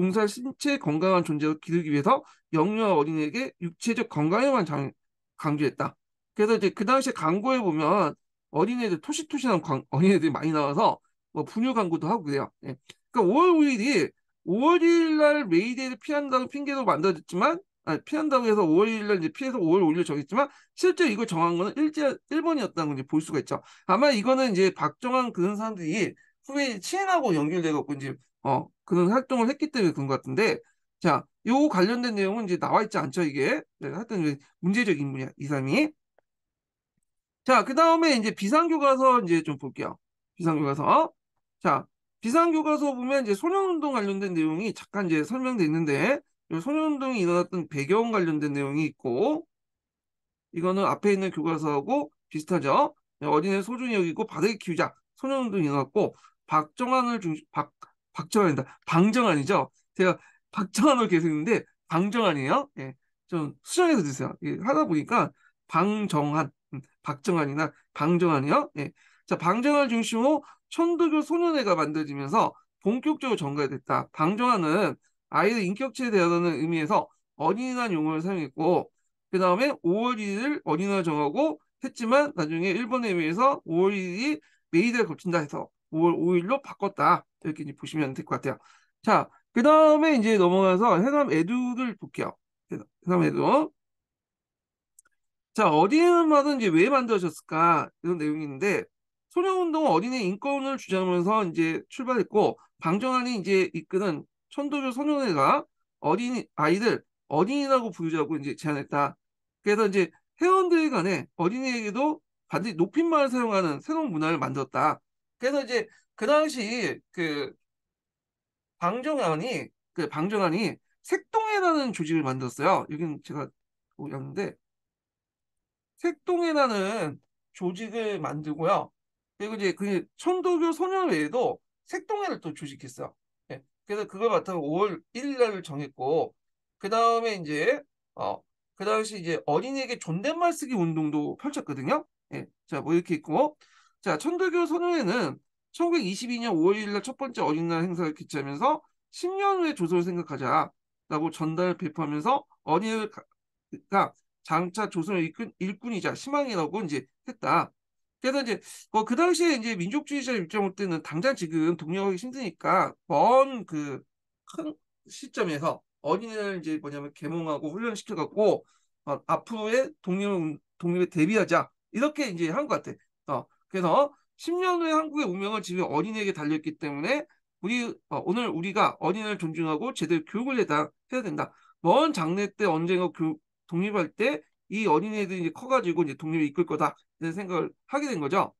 동사 신체 건강한 존재로 기르기 위해서 영유아 어린이에게 육체적 건강에만 장, 강조했다. 그래서 이제 그 당시에 광고에 보면 어린애들 토시토시한 광, 어린애들이 많이 나와서 뭐 분유 광고도 하고 그래요. 예. 그러니까 5월 5일이 5월 1일 날 메이데이를 피한다는 핑계로 만들어졌지만 아니, 피한다고 해서 5월 1일 날 이제 피해서 5월 5일로 정했지만 실제 이걸 정한 거는 일제 일본이었다는 걸 볼 수가 있죠. 아마 이거는 이제 박정환 그런 사람들이 후에 친하고 연결돼 갖고 이제 어그 활동을 했기 때문에 그런 것 같은데 자, 요 관련된 내용은 이제 나와 있지 않죠, 이게. 네, 하여튼 문제적 인물이야, 이 사람이. 자, 그 다음에 이제 비상교과서 이제 좀 볼게요. 비상교과서. 자, 비상교과서 보면 이제 소년운동 관련된 내용이 잠깐 이제 설명돼 있는데, 소년운동이 일어났던 배경 관련된 내용이 있고, 이거는 앞에 있는 교과서하고 비슷하죠. 네, 어린애 소중히 여기고 바닥에 키우자. 소년운동이 일어났고, 박정환을 중심, 박, 박정환이다. 방정환이죠. 제가 박정환으로 계속 했는데 방정환이에요. 예, 좀 수정해서 드세요. 예, 하다 보니까 방정환, 음, 박정환이나 방정환이요. 예, 자 방정환 중심으로 천도교 소년회가 만들어지면서 본격적으로 전가됐다. 방정환은 아이들 인격체에 대하는 의미에서 어린이란 용어를 사용했고 그 다음에 5월 1일 어린이날 정하고 했지만 나중에 일본에 의해서 5월 1일이 메이드에를 거친다 해서 5월 5일로 바꿨다. 이렇게 이제 보시면 될 것 같아요. 자, 그 다음에 이제 넘어가서 해남 에듀를 볼게요. 해남 에듀. 자, 어디이마은 이제 왜 만들어졌을까? 이런 내용인데, 소녀운동은 어린이 인권을 주장하면서 이제 출발했고, 방정환이 이제 이끄는 천도교 선언회가 어린이, 아이들, 어린이라고 부르자고 이제 제안했다. 그래서 이제 회원들 간에 어린이에게도 반드시 높임말을 사용하는 새로운 문화를 만들었다. 그래서 이제 그 당시 그 방정환이 그 방정환이 색동해라는 조직을 만들었어요. 여기는 제가 보였는데 색동해라는 조직을 만들고요. 그리고 이제 그 천도교 소년 외에도 색동해를 또 조직했어요. 네. 그래서 그걸 바탕으로 5월 1일 날을 정했고 그 다음에 이제 어그 당시 이제 어린이에게 존댓말 쓰기 운동도 펼쳤거든요. 예, 자, 뭐 이렇게 있고 자, 천도교 선호회는 1922년 5월 1일 날첫 번째 어린이날 행사를 개최하면서 10년 후에 조선을 생각하자라고 전달을 배포하면서 어린이가 장차 그러니까 조선을 일꾼, 일꾼이자 희망이라고 이제 했다. 그래서 이제 뭐그 당시에 이제 민족주의자 입장 올 때는 당장 지금 독려하기 힘드니까 먼 그 큰 시점에서 어린이를 이제 뭐냐면 개몽하고 훈련시켜 갖고 어, 앞으로의 독립 독립에 대비하자 이렇게 이제 한 것 같아. 어, 그래서 10년 후에 한국의 운명을 지금 어린이에게 달렸기 때문에 우리 어, 오늘 우리가 어린이를 존중하고 제대로 교육을 해다, 해야 된다. 먼 장래 때 언젠가 교육, 독립할 때 이 어린이들이 이제 커가지고 이제 독립을 이끌 거다 이런 생각을 하게 된 거죠.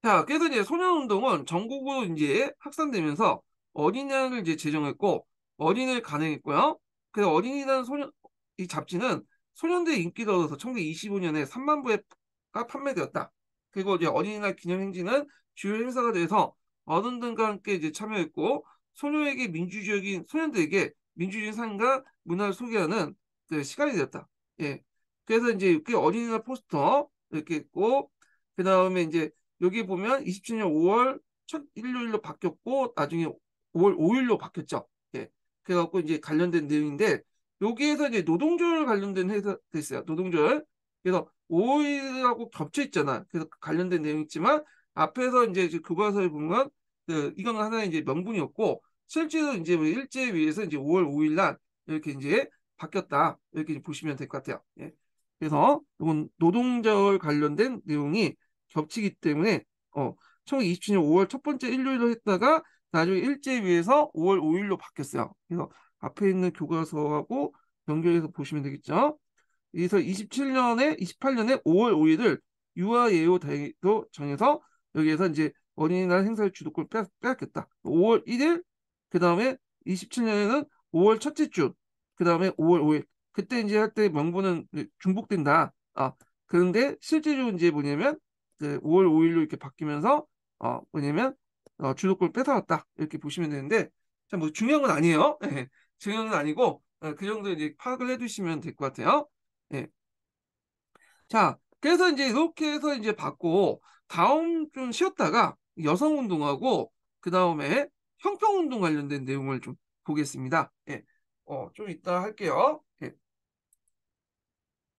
자, 그래서 이제 소년운동은 전국으로 이제 확산되면서 어린이단을 이제 제정했고 어린이를 가능했고요 그래서 어린이단 소년 이 잡지는 소년들의 인기를 얻어서 1925년에 3만 부에 판매되었다. 그리고 이제 어린이날 기념행진은 주요 행사가 돼서 어른들과 함께 이제 참여했고 소녀에게 민주적인 소년들에게 민주주의 상과 문화를 소개하는 그 시간이 되었다. 예. 그래서 이제 이렇게 어린이날 포스터 이렇게 있고 그 다음에 이제 여기 보면 27년 5월 첫 일요일로 바뀌었고 나중에 5월 5일로 바뀌었죠. 예. 그래갖고 이제 관련된 내용인데 여기에서 이제 노동절 관련된 회사 가 됐어요. 노동절. 그래서 5일하고 겹쳐 있잖아. 그래서 관련된 내용이지만 앞에서 이제 교과서에 보면 그 이건 하나의 이제 명분이었고 실제로 이제 일제에 의해서 이제 5월 5일 날 이렇게 이제 바뀌었다. 이렇게 보시면 될 것 같아요. 예. 그래서 이건 노동절 관련된 내용이 겹치기 때문에 어 1927년 5월 첫 번째 일요일로 했다가 나중에 일제에 의해서 5월 5일로 바뀌었어요. 그래서 앞에 있는 교과서하고 연결해서 보시면 되겠죠. 그래서 27년에 28년에 5월 5일을 유아 예요 대회도 정해서 여기에서 이제 어린이날 행사의 주도권을 빼, 빼앗겼다. 5월 1일 그 다음에 27년에는 5월 첫째 주, 그 다음에 5월 5일. 그때 이제 할 때 명분은 중복된다. 아, 그런데 실제로 이제 뭐냐면, 이제 그 5월 5일로 이렇게 바뀌면서, 어, 뭐냐면, 어, 주도권을 뺏어왔다. 이렇게 보시면 되는데, 참 뭐 중요한 건 아니에요. (laughs) 중요한 건 아니고, 어, 그 정도 이제 파악을 해두시면 될 것 같아요. 네. 자, 그래서 이제 이렇게 해서 이제 받고 다음 좀 쉬었다가 여성 운동하고 그 다음에 형평 운동 관련된 내용을 좀 보겠습니다. 예. 어, 좀 이따 할게요. 예.